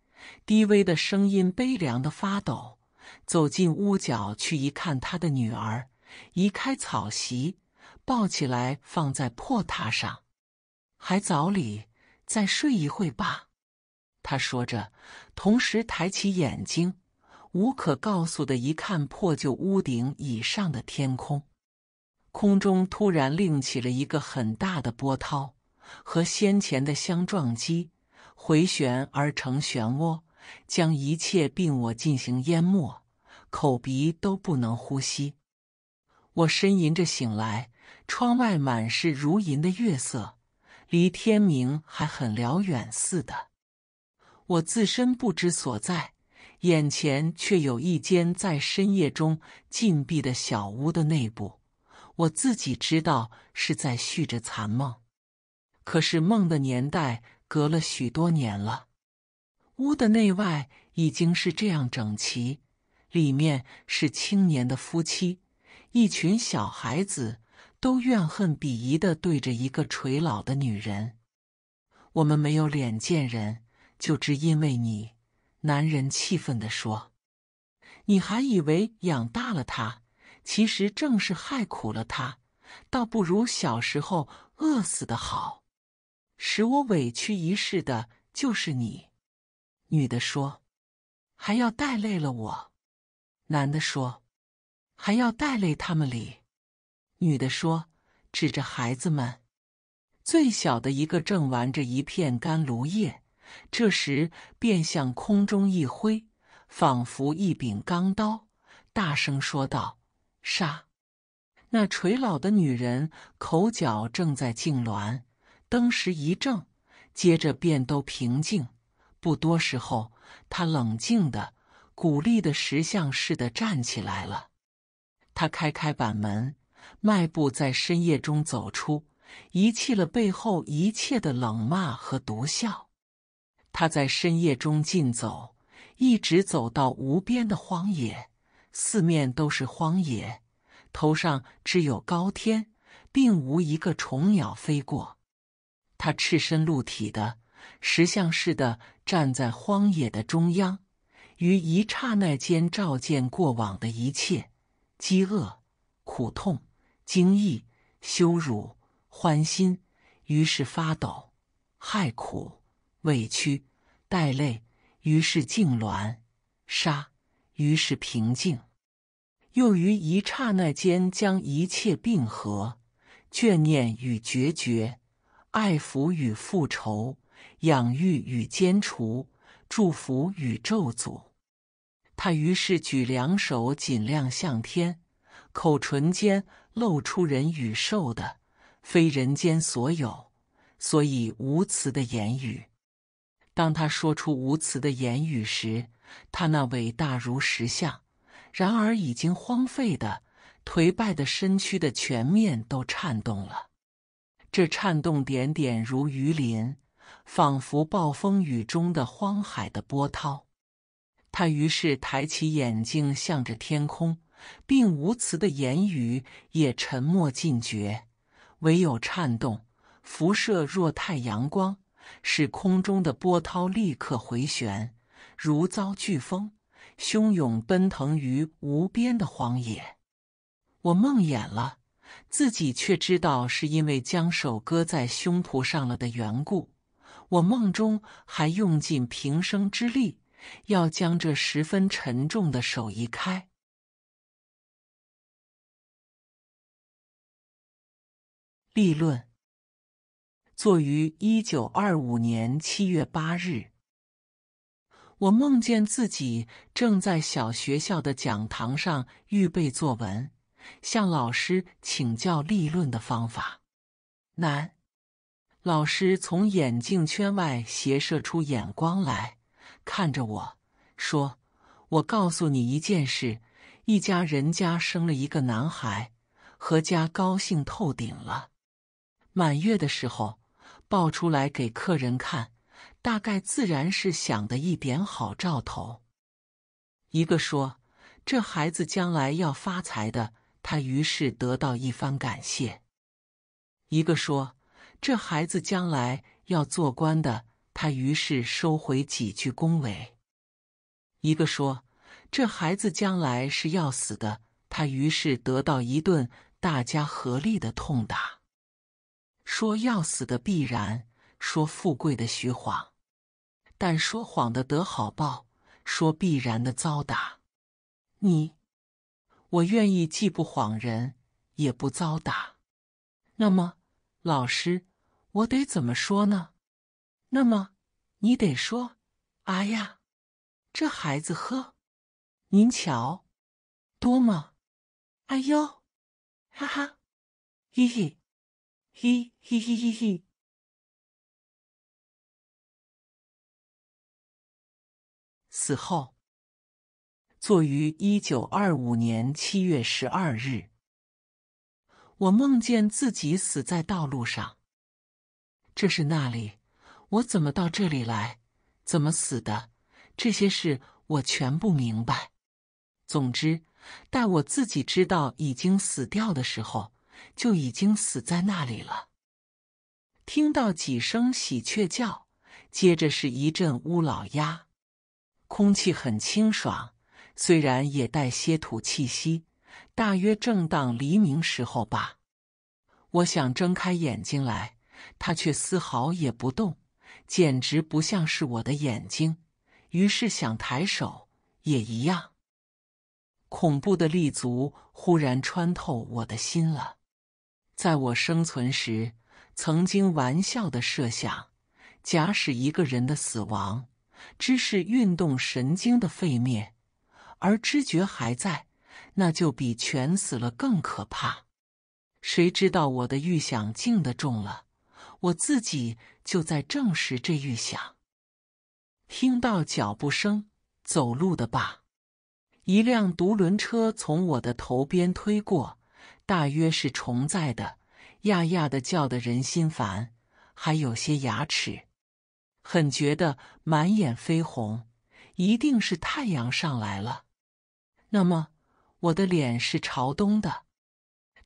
低微的声音悲凉的发抖，走进屋角去一看，他的女儿，移开草席，抱起来放在破榻上，还早里，再睡一会吧。他说着，同时抬起眼睛，无可告诉的一看破旧屋顶以上的天空，空中突然另起了一个很大的波涛。和先前的相撞击，回旋而成漩涡，将一切并我进行淹没，口鼻都不能呼吸。我呻吟着醒来，窗外满是如银的月色，离天明还很辽远似的。我自身不知所在，眼前却有一间在深夜中禁闭的小屋的内部。我自己知道是在续着残梦。可是梦的年代隔了许多年了，屋的内外已经是这样整齐，里面是青年的夫妻，一群小孩子都怨恨鄙夷的对着一个垂老的女人。我们没有脸见人，就只因为你，男人气愤地说：“你还以为养大了他，其实正是害苦了他，倒不如小时候饿死的好。”使我委屈一世的就是你，女的说，还要带累了我。男的说，还要带累他们里。女的说，指着孩子们，最小的一个正玩着一片干芦叶，这时便向空中一挥，仿佛一柄钢刀，大声说道：“杀！”那垂老的女人口角正在痉挛。当时一怔，接着便都平静。不多时候，他冷静的、鼓励的、石像似的站起来了。他开开板门，迈步在深夜中走出，遗弃了背后一切的冷骂和毒笑。他在深夜中尽走，一直走到无边的荒野，四面都是荒野，头上只有高天，并无一个虫鸟飞过。他赤身露体的，石像似的站在荒野的中央，于一刹那间照见过往的一切：饥饿、苦痛、惊异、羞辱、欢欣，于是发抖、害苦、委屈、带泪，于是痉挛、杀，于是平静，又于一刹那间将一切并合，眷念与决绝。爱抚与复仇，养育与奸除，祝福与咒诅。他于是举两手，尽量向天，口唇间露出人与兽的、非人间所有，所以无词的言语。当他说出无词的言语时，他那伟大如石像，然而已经荒废的、颓败的身躯的全面都颤动了。这颤动点点如鱼鳞，仿佛暴风雨中的荒海的波涛。他于是抬起眼睛，向着天空，并无词的言语也沉默尽绝，唯有颤动，辐射若太阳光，使空中的波涛立刻回旋，如遭飓风，汹涌奔腾于无边的荒野。我梦魇了。自己却知道是因为将手搁在胸脯上了的缘故。我梦中还用尽平生之力，要将这十分沉重的手移开。立论。作于一九二五年七月八日。我梦见自己正在小学校的讲堂上预备作文。向老师请教立论的方法，难。老师从眼镜圈外斜射出眼光来，看着我说：“我告诉你一件事，一家人家生了一个男孩，何家高兴透顶了。满月的时候，抱出来给客人看，大概自然是想的一点好兆头。一个说，这孩子将来要发财的。”他于是得到一番感谢。一个说：“这孩子将来要做官的。”他于是收回几句恭维。一个说：“这孩子将来是要死的。”他于是得到一顿大家合力的痛打。说要死的必然，说富贵的虚谎，但说谎的得好报，说必然的遭打。你。我愿意既不晃人，也不遭打。那么，老师，我得怎么说呢？那么，你得说啊呀，这孩子呵，您瞧，多么，哎呦，哈哈，嘿嘿，嘿嘿嘿嘿嘿。死后。作于一九二五年七月十二日。我梦见自己死在道路上，这是那里？我怎么到这里来？怎么死的？这些事我全不明白。总之，待我自己知道已经死掉的时候，就已经死在那里了。听到几声喜鹊叫，接着是一阵乌老鸦，空气很清爽。虽然也带些土气息，大约正当黎明时候吧。我想睁开眼睛来，它却丝毫也不动，简直不像是我的眼睛。于是想抬手，也一样。恐怖的立足忽然穿透我的心了。在我生存时，曾经玩笑的设想：假使一个人的死亡，只是运动神经的废灭。而知觉还在，那就比全死了更可怕。谁知道我的预想竟的中了，我自己就在证实这预想。听到脚步声，走路的吧，一辆独轮车从我的头边推过，大约是重载的，呀呀的叫的人心烦，还有些牙齿，很觉得满眼绯红，一定是太阳上来了。那么我的脸是朝东的，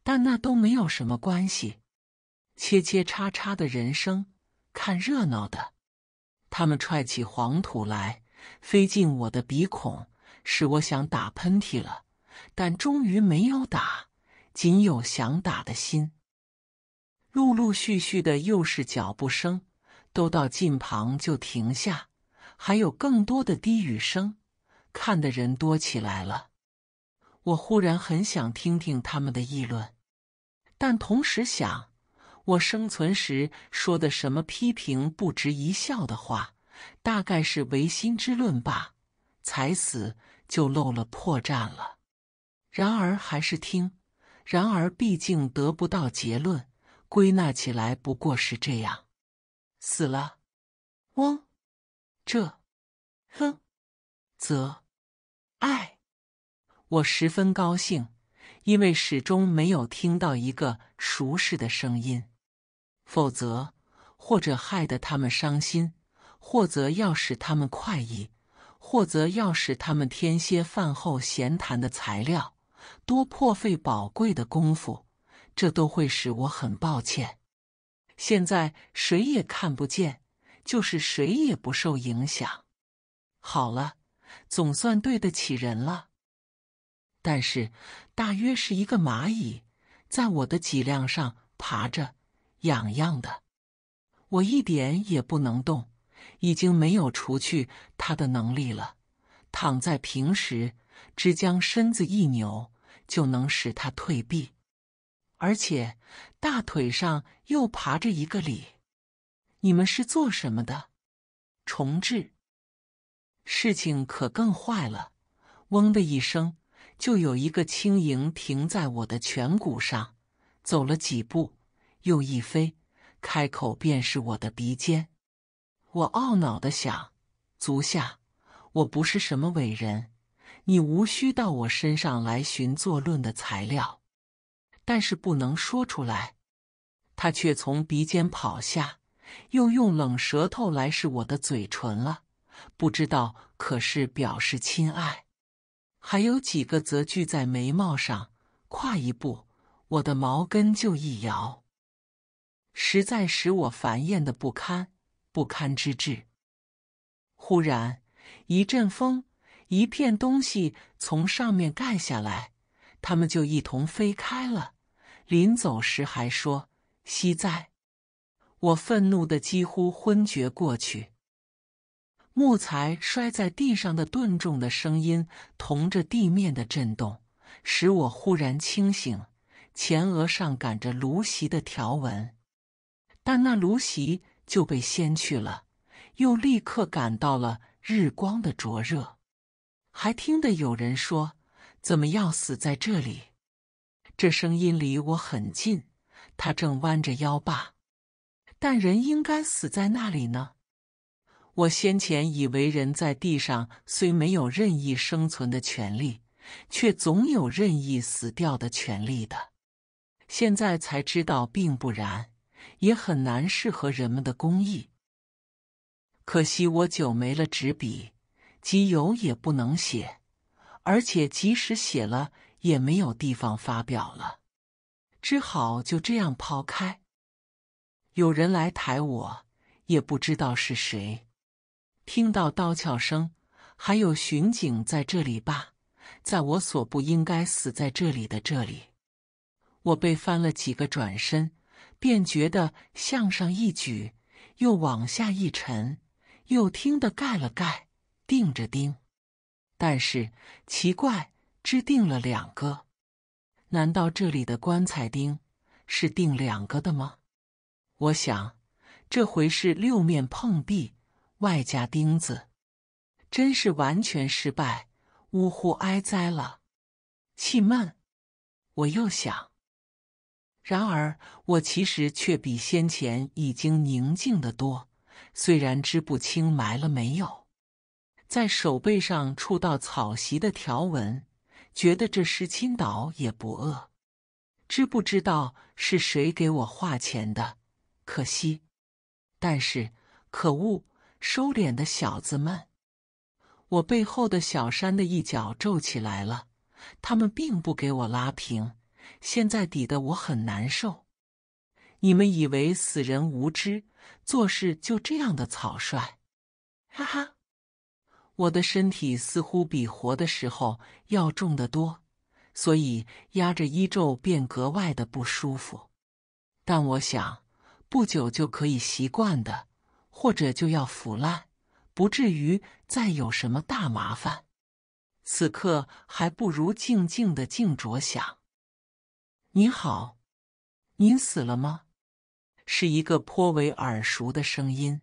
但那都没有什么关系。切切叉叉的人生，看热闹的，他们踹起黄土来，飞进我的鼻孔，使我想打喷嚏了，但终于没有打，仅有想打的心。陆陆续续的又是脚步声，都到近旁就停下，还有更多的低语声，看的人多起来了。我忽然很想听听他们的议论，但同时想，我生存时说的什么批评不值一笑的话，大概是唯心之论吧，才死就露了破绽了。然而还是听，然而毕竟得不到结论，归纳起来不过是这样：死了，翁，这，哼，则，爱。我十分高兴，因为始终没有听到一个熟识的声音。否则，或者害得他们伤心，或则要使他们快意，或则要使他们添些饭后闲谈的材料，多破费宝贵的功夫，这都会使我很抱歉。现在谁也看不见，就是谁也不受影响。好了，总算对得起人了。但是，大约是一个蚂蚁，在我的脊梁上爬着，痒痒的，我一点也不能动，已经没有除去它的能力了。躺在平时，只将身子一扭，就能使它退避。而且大腿上又爬着一个里。你们是做什么的？重置。事情可更坏了，嗡的一声。就有一个轻盈停在我的颧骨上，走了几步，又一飞，开口便是我的鼻尖。我懊恼的想：足下，我不是什么伟人，你无需到我身上来寻作论的材料，但是不能说出来。他却从鼻尖跑下，又用冷舌头来试我的嘴唇了，不知道可是表示亲爱。还有几个则聚在眉毛上，跨一步，我的毛根就一摇，实在使我烦厌的不堪不堪之至。忽然一阵风，一片东西从上面盖下来，他们就一同飞开了。临走时还说：“惜哉！”我愤怒的几乎昏厥过去。木材摔在地上的钝重的声音，同着地面的震动，使我忽然清醒。前额上赶着芦席的条纹，但那芦席就被掀去了，又立刻感到了日光的灼热，还听得有人说：“怎么要死在这里？”这声音离我很近，他正弯着腰吧。但人应该死在那里呢。我先前以为人在地上虽没有任意生存的权利，却总有任意死掉的权利的。现在才知道并不然，也很难适合人们的公益。可惜我久没了纸笔，即有也不能写，而且即使写了也没有地方发表了，只好就这样抛开。有人来抬我，也不知道是谁。听到刀鞘声，还有巡警在这里吧，在我所不应该死在这里的这里，我被翻了几个转身，便觉得向上一举，又往下一沉，又听得盖了盖，钉着钉，但是奇怪，只钉了两个，难道这里的棺材钉是钉两个的吗？我想，这回是六面碰壁。外加钉子，真是完全失败，呜呼哀哉了！气闷。我又想，然而我其实却比先前已经宁静的多，虽然知不清埋了没有，在手背上触到草席的条纹，觉得这是青岛也不饿，知不知道是谁给我花钱的？可惜，但是可恶。收敛的小子们，我背后的小山的一角皱起来了。他们并不给我拉平，现在抵得我很难受。你们以为死人无知，做事就这样的草率？哈哈！我的身体似乎比活的时候要重得多，所以压着一皱便格外的不舒服。但我想，不久就可以习惯的。或者就要腐烂，不至于再有什么大麻烦。此刻还不如静静的静着想。你好，您死了吗？是一个颇为耳熟的声音。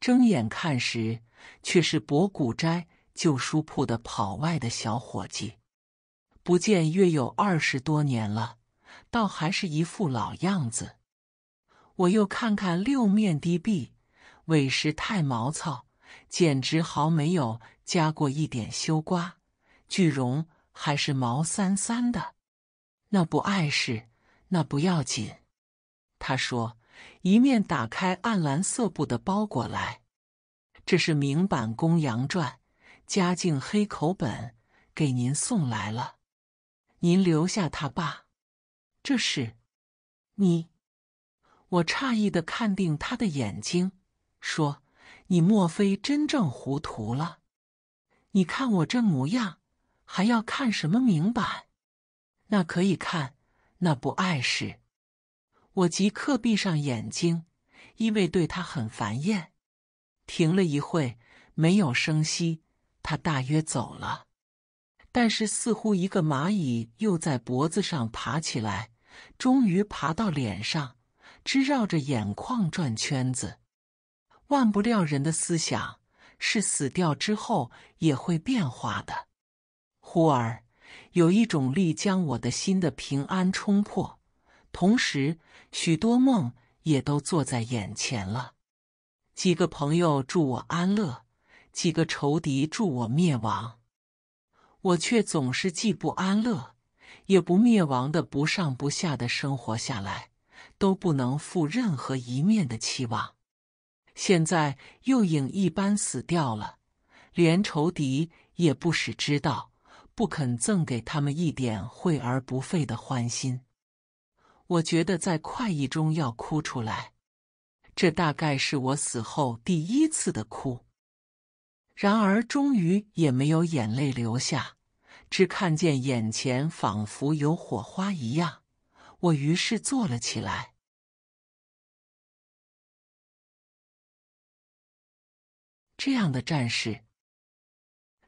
睁眼看时，却是博古斋旧书铺的跑外的小伙计。不见约有二十多年了，倒还是一副老样子。我又看看六面的壁。委实太毛糙，简直毫没有加过一点修刮，句容还是毛三三的，那不碍事，那不要紧。他说，一面打开暗蓝色布的包裹来，这是明版《公羊传》，嘉靖黑口本，给您送来了，您留下他吧。这是你，我诧异的看定他的眼睛。说：“你莫非真正糊涂了？你看我这模样，还要看什么明白？那可以看，那不碍事。我即刻闭上眼睛，因为对他很烦厌。停了一会，没有声息，他大约走了。但是似乎一个蚂蚁又在脖子上爬起来，终于爬到脸上，只绕着眼眶转圈子。”万不料，人的思想是死掉之后也会变化的。忽而有一种力将我的心的平安冲破，同时许多梦也都坐在眼前了。几个朋友助我安乐，几个仇敌助我灭亡，我却总是既不安乐，也不灭亡的，不上不下的生活下来，都不能负任何一面的期望。现在又影一般死掉了，连仇敌也不使知道，不肯赠给他们一点惠而不费的欢心。我觉得在快意中要哭出来，这大概是我死后第一次的哭。然而终于也没有眼泪流下，只看见眼前仿佛有火花一样。我于是坐了起来。这样的战士，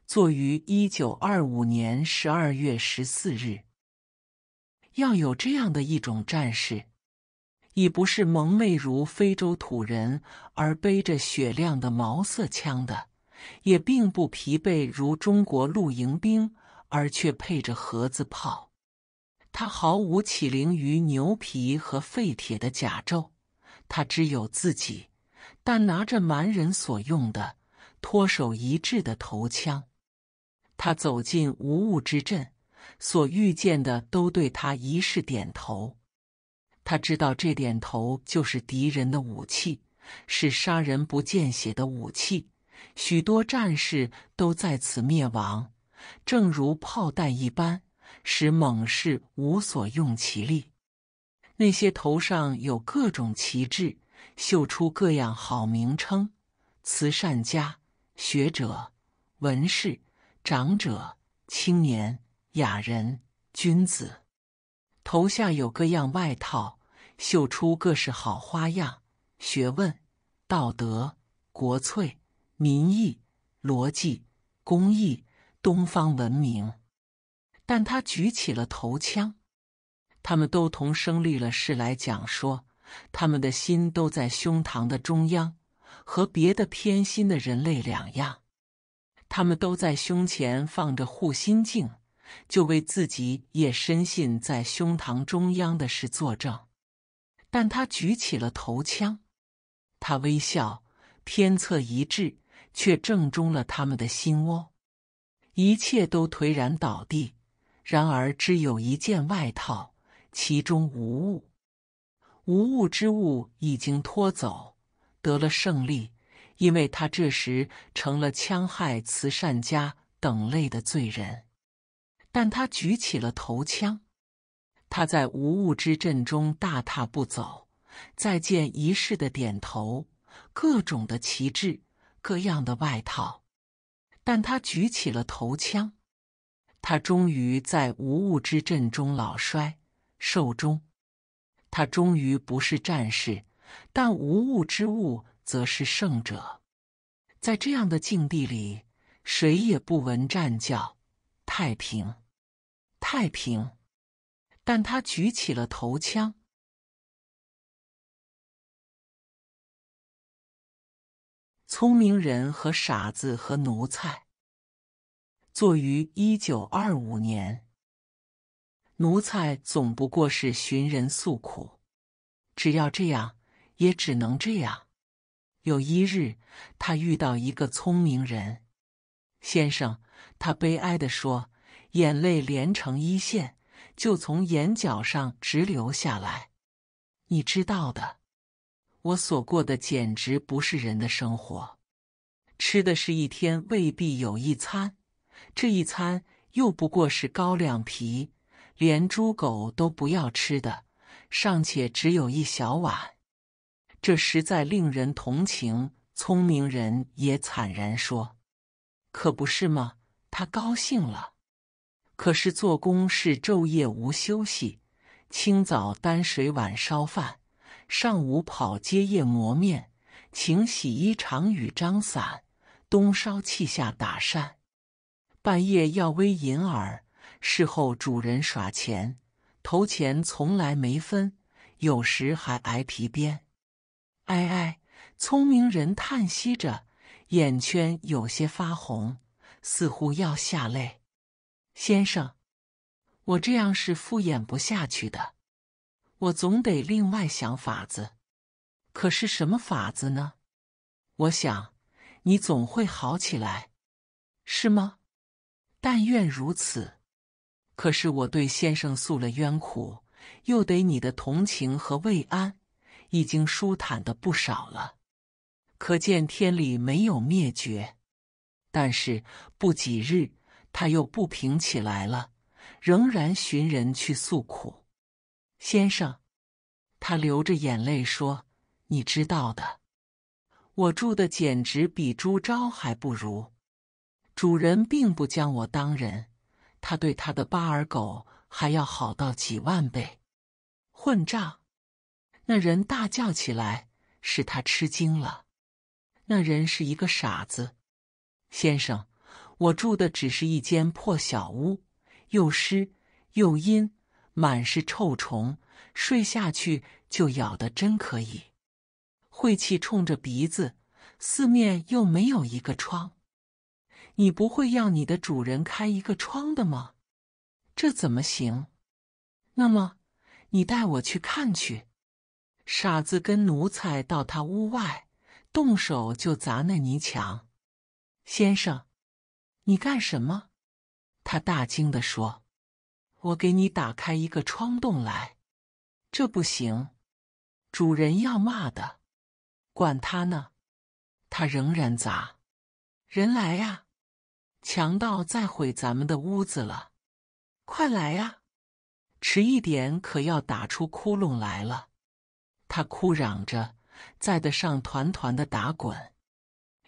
作于一九二五年十二月十四日。要有这样的一种战士，已不是蒙昧如非洲土人而背着雪亮的毛瑟枪的，也并不疲惫如中国露营兵而却配着盒子炮。他毫无起灵于牛皮和废铁的甲胄，他只有自己，但拿着蛮人所用的。脱手一掷的头枪，他走进无物之阵，所遇见的都对他一式点头。他知道这点头就是敌人的武器，是杀人不见血的武器。许多战士都在此灭亡，正如炮弹一般，使猛士无所用其力。那些头上有各种旗帜，绣出各样好名称，慈善家。学者、文士、长者、青年、雅人、君子，头下有各样外套，绣出各式好花样。学问、道德、国粹、民意、逻辑、工艺、东方文明。但他举起了头枪，他们都同生立了誓来讲说，他们的心都在胸膛的中央。和别的偏心的人类两样，他们都在胸前放着护心镜，就为自己也深信在胸膛中央的事作证。但他举起了头枪，他微笑，偏侧一致，却正中了他们的心窝。一切都颓然倒地，然而只有一件外套，其中无物，无物之物已经拖走。得了胜利，因为他这时成了戕害慈善家等类的罪人。但他举起了头枪，他在无物之阵中大踏步走，再见仪式的点头，各种的旗帜，各样的外套。但他举起了头枪，他终于在无物之阵中老衰寿终，他终于不是战士。但无物之物则是圣者，在这样的境地里，谁也不闻战叫，太平，太平。但他举起了头枪。聪明人和傻子和奴才，坐于一九二五年。奴才总不过是寻人诉苦，只要这样。也只能这样。有一日，他遇到一个聪明人。先生，他悲哀地说：“眼泪连成一线，就从眼角上直流下来。你知道的，我所过的简直不是人的生活。吃的是一天未必有一餐，这一餐又不过是高粱皮，连猪狗都不要吃的，尚且只有一小碗。”这实在令人同情。聪明人也惨然说：“可不是吗？他高兴了，可是做工是昼夜无休息，清早担水碗烧饭，上午跑街夜磨面，晴洗衣裳雨张伞，冬烧气下打扇，半夜要煨银耳。事后主人耍钱，投钱从来没分，有时还挨皮鞭。”唉唉，聪明人叹息着，眼圈有些发红，似乎要下泪。先生，我这样是敷衍不下去的，我总得另外想法子。可是什么法子呢？我想，你总会好起来，是吗？但愿如此。可是我对先生诉了冤苦，又得你的同情和慰安。已经舒坦的不少了，可见天理没有灭绝。但是不几日，他又不平起来了，仍然寻人去诉苦。先生，他流着眼泪说：“你知道的，我住的简直比猪昭还不如。主人并不将我当人，他对他的巴尔狗还要好到几万倍。混账！”那人大叫起来，使他吃惊了。那人是一个傻子。先生，我住的只是一间破小屋，又湿又阴，满是臭虫，睡下去就咬得真可以。晦气冲着鼻子，四面又没有一个窗。你不会要你的主人开一个窗的吗？这怎么行？那么，你带我去看去。傻子跟奴才到他屋外，动手就砸那泥墙。先生，你干什么？他大惊的说：“我给你打开一个窗洞来。”这不行，主人要骂的。管他呢，他仍然砸。人来呀！强盗在毁咱们的屋子了，快来呀！迟一点可要打出窟窿来了。他哭嚷着，在的上团团的打滚，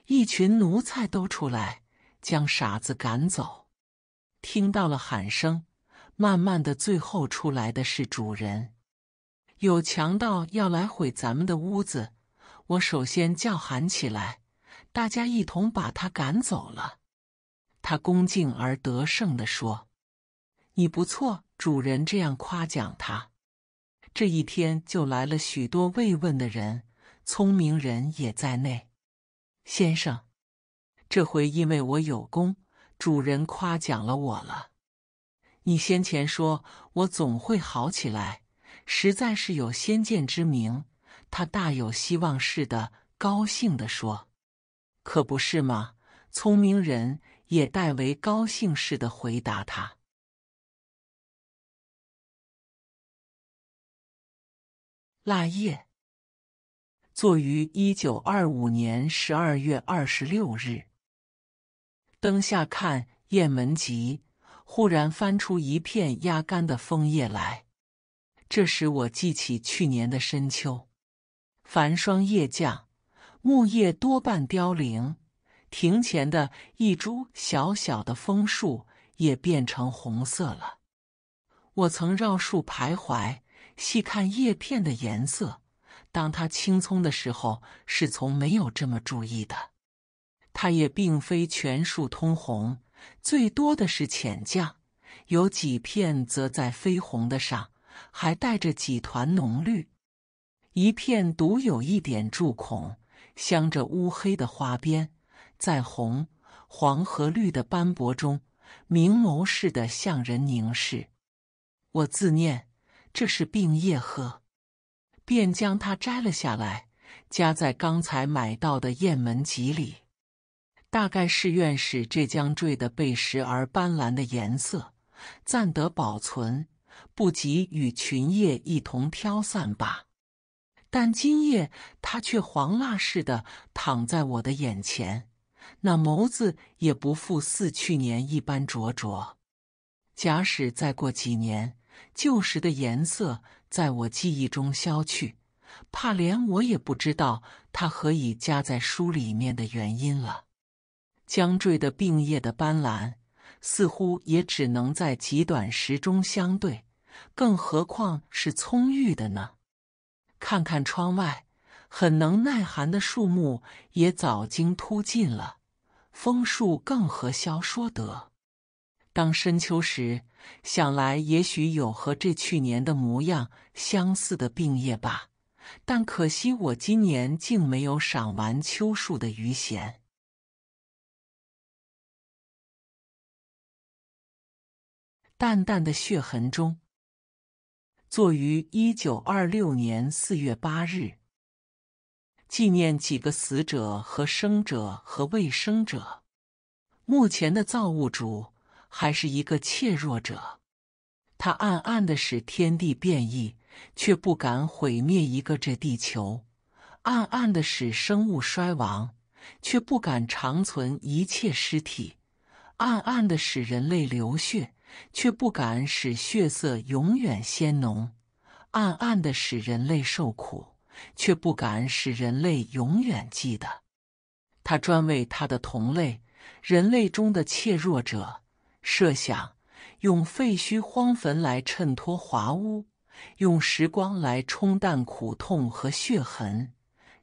一群奴才都出来将傻子赶走。听到了喊声，慢慢的，最后出来的是主人。有强盗要来毁咱们的屋子，我首先叫喊起来，大家一同把他赶走了。他恭敬而得胜地说：“你不错，主人这样夸奖他。”这一天就来了许多慰问的人，聪明人也在内。先生，这回因为我有功，主人夸奖了我了。你先前说我总会好起来，实在是有先见之明。他大有希望似的高兴的说：“可不是吗？”聪明人也代为高兴似的回答他。腊叶，作于一九二五年十二月二十六日。灯下看《雁门集》，忽然翻出一片压干的枫叶来。这时我记起去年的深秋，繁霜叶降，木叶多半凋零，庭前的一株小小的枫树也变成红色了。我曾绕树徘徊。细看叶片的颜色，当它青葱的时候，是从没有这么注意的。它也并非全树通红，最多的是浅绛，有几片则在绯红的上，还带着几团浓绿。一片独有一点蛀孔，镶着乌黑的花边，在红、黄和绿的斑驳中，明眸似的向人凝视。我自念。这是病叶呵，便将它摘了下来，夹在刚才买到的雁门集里。大概是愿使这将坠的被时而斑斓的颜色暂得保存，不及与群叶一同飘散吧。但今夜它却黄蜡似的躺在我的眼前，那眸子也不复似去年一般灼灼。假使再过几年，旧时的颜色在我记忆中消去，怕连我也不知道它何以加在书里面的原因了。将坠的病叶的斑斓，似乎也只能在极短时中相对，更何况是葱郁的呢？看看窗外，很能耐寒的树木也早经秃尽了，枫树更何消说得？当深秋时。想来也许有和这去年的模样相似的病也吧。但可惜我今年竟没有赏完秋树的余闲。淡淡的血痕中。作于一九二六年四月八日。纪念几个死者和生者和未生者，目前的造物主。还是一个怯弱者，他暗暗的使天地变异，却不敢毁灭一个这地球；暗暗的使生物衰亡，却不敢长存一切尸体；暗暗的使人类流血，却不敢使血色永远鲜浓；暗暗的使人类受苦，却不敢使人类永远记得。他专为他的同类，人类中的怯弱者。设想用废墟、荒坟来衬托华屋，用时光来冲淡苦痛和血痕，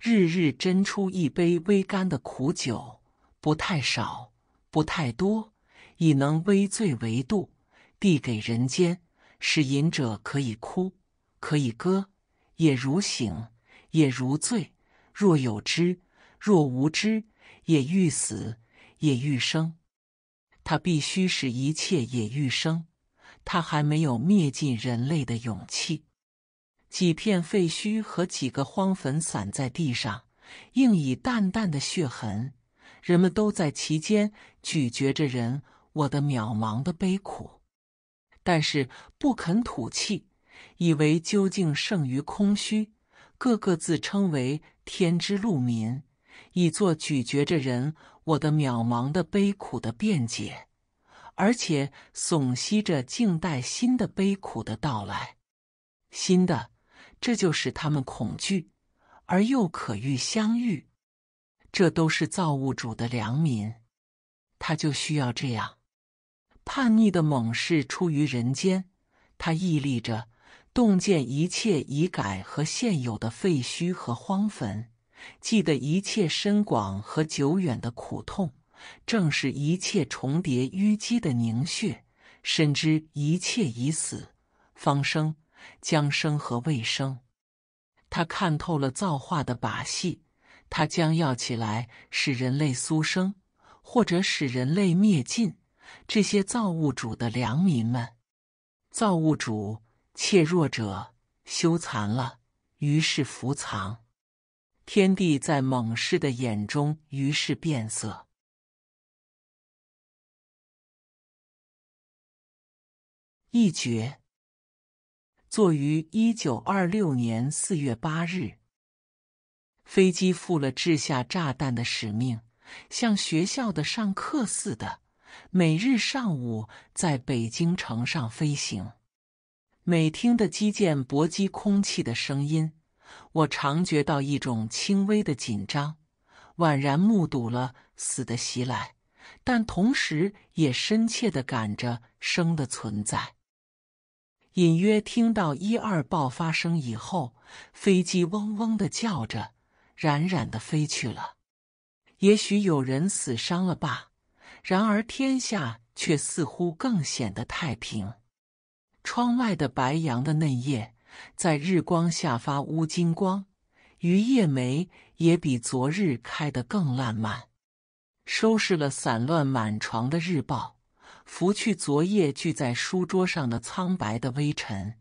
日日斟出一杯微甘的苦酒，不太少，不太多，以能微醉为度，递给人间，使饮者可以哭，可以歌，也如醒，也如醉；若有知，若无知，也欲死，也欲生。他必须使一切也愈生，他还没有灭尽人类的勇气。几片废墟和几个荒坟散在地上，映以淡淡的血痕。人们都在其间咀嚼着人，我的渺茫的悲苦，但是不肯吐气，以为究竟胜于空虚，各个自称为天之路民，以作咀嚼着人。我的渺茫的悲苦的辩解，而且耸息着静待新的悲苦的到来。新的，这就使他们恐惧，而又可遇相遇。这都是造物主的良民，他就需要这样。叛逆的猛士出于人间，他屹立着，洞见一切已改和现有的废墟和荒坟。记得一切深广和久远的苦痛，正是一切重叠淤积的凝血。深知一切已死，方生将生和未生。他看透了造化的把戏。他将要起来，使人类苏生，或者使人类灭尽。这些造物主的良民们，造物主怯弱者羞惭了，于是伏藏。天地在猛士的眼中于是变色。一绝。作于一九二六年四月八日。飞机负了掷下炸弹的使命，像学校的上课似的，每日上午在北京城上飞行，每听的击剑搏击空气的声音。我常觉到一种轻微的紧张，宛然目睹了死的袭来，但同时也深切的感着生的存在。隐约听到一二爆发声以后，飞机嗡嗡的叫着，冉冉的飞去了。也许有人死伤了吧？然而天下却似乎更显得太平。窗外的白杨的嫩叶。在日光下发乌金光，榆叶梅也比昨日开得更烂漫。收拾了散乱满床的日报，拂去昨夜聚在书桌上的苍白的微尘，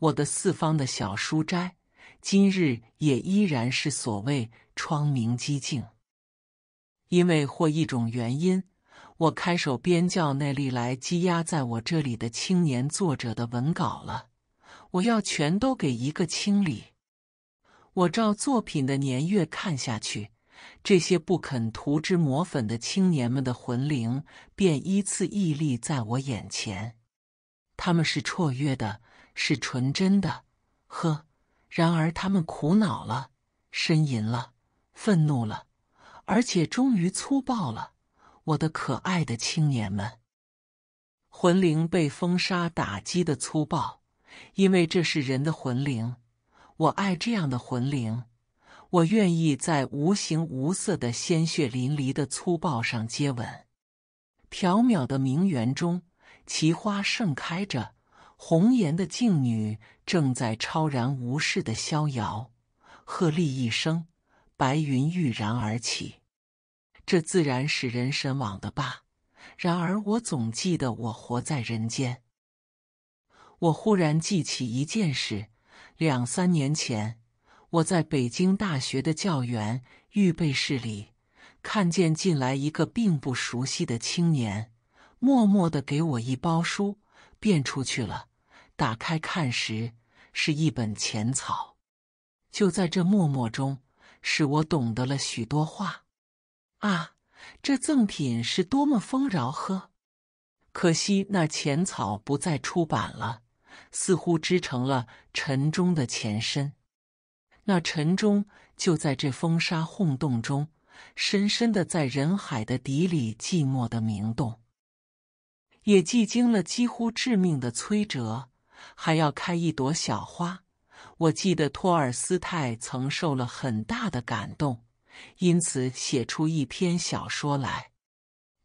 我的四方的小书斋今日也依然是所谓窗明几净。因为或一种原因，我开手编教那历来积压在我这里的青年作者的文稿了。我要全都给一个清理。我照作品的年月看下去，这些不肯涂脂抹粉的青年们的魂灵便依次屹立在我眼前。他们是绰约的，是纯真的，呵！然而他们苦恼了，呻吟了，愤怒了，而且终于粗暴了。我的可爱的青年们，魂灵被风沙打击的粗暴。因为这是人的魂灵，我爱这样的魂灵，我愿意在无形无色的鲜血淋漓的粗暴上接吻。缥缈的名园中，奇花盛开着，红颜的静女正在超然无事的逍遥。鹤唳一声，白云郁然而起。这自然使人神往的吧？然而我总记得我活在人间。我忽然记起一件事：两三年前，我在北京大学的教员预备室里，看见进来一个并不熟悉的青年，默默的给我一包书，便出去了。打开看时，是一本《浅草》。就在这默默中，使我懂得了许多话。啊，这赠品是多么丰饶呵！可惜那《浅草》不再出版了。似乎织成了尘钟的前身，那尘钟就在这风沙轰动中，深深的在人海的底里寂寞的鸣动，也既经了几乎致命的摧折，还要开一朵小花。我记得托尔斯泰曾受了很大的感动，因此写出一篇小说来。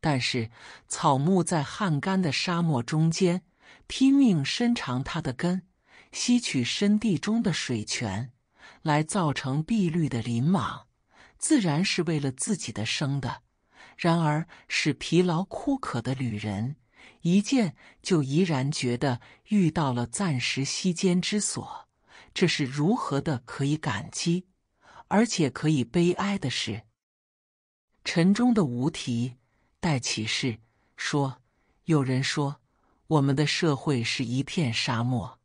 但是草木在旱干的沙漠中间。拼命伸长它的根，吸取深地中的水泉，来造成碧绿的林莽，自然是为了自己的生的。然而，使疲劳枯渴的旅人一见就怡然觉得遇到了暂时息间之所，这是如何的可以感激，而且可以悲哀的事。《沉钟的无题》待启事说，有人说。我们的社会是一片沙漠。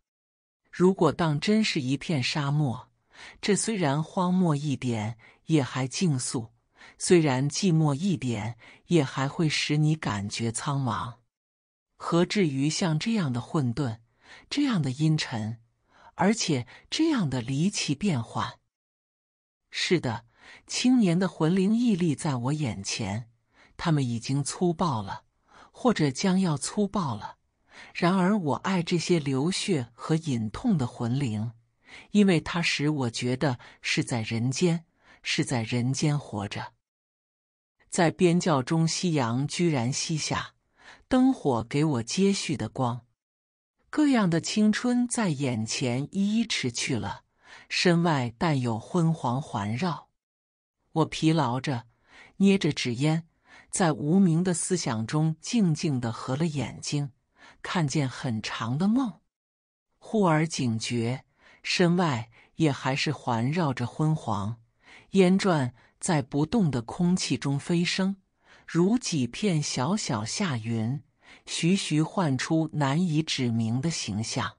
如果当真是一片沙漠，这虽然荒漠一点，也还静肃；虽然寂寞一点，也还会使你感觉苍茫。何至于像这样的混沌，这样的阴沉，而且这样的离奇变幻？是的，青年的魂灵屹立在我眼前，他们已经粗暴了，或者将要粗暴了。然而，我爱这些流血和隐痛的魂灵，因为它使我觉得是在人间，是在人间活着。在边教中，夕阳居然西下，灯火给我接续的光，各样的青春在眼前一一逝去了，身外但有昏黄环绕。我疲劳着，捏着纸烟，在无名的思想中静静地合了眼睛。看见很长的梦，忽而警觉，身外也还是环绕着昏黄。烟转在不动的空气中飞升，如几片小小夏云，徐徐唤出难以指明的形象。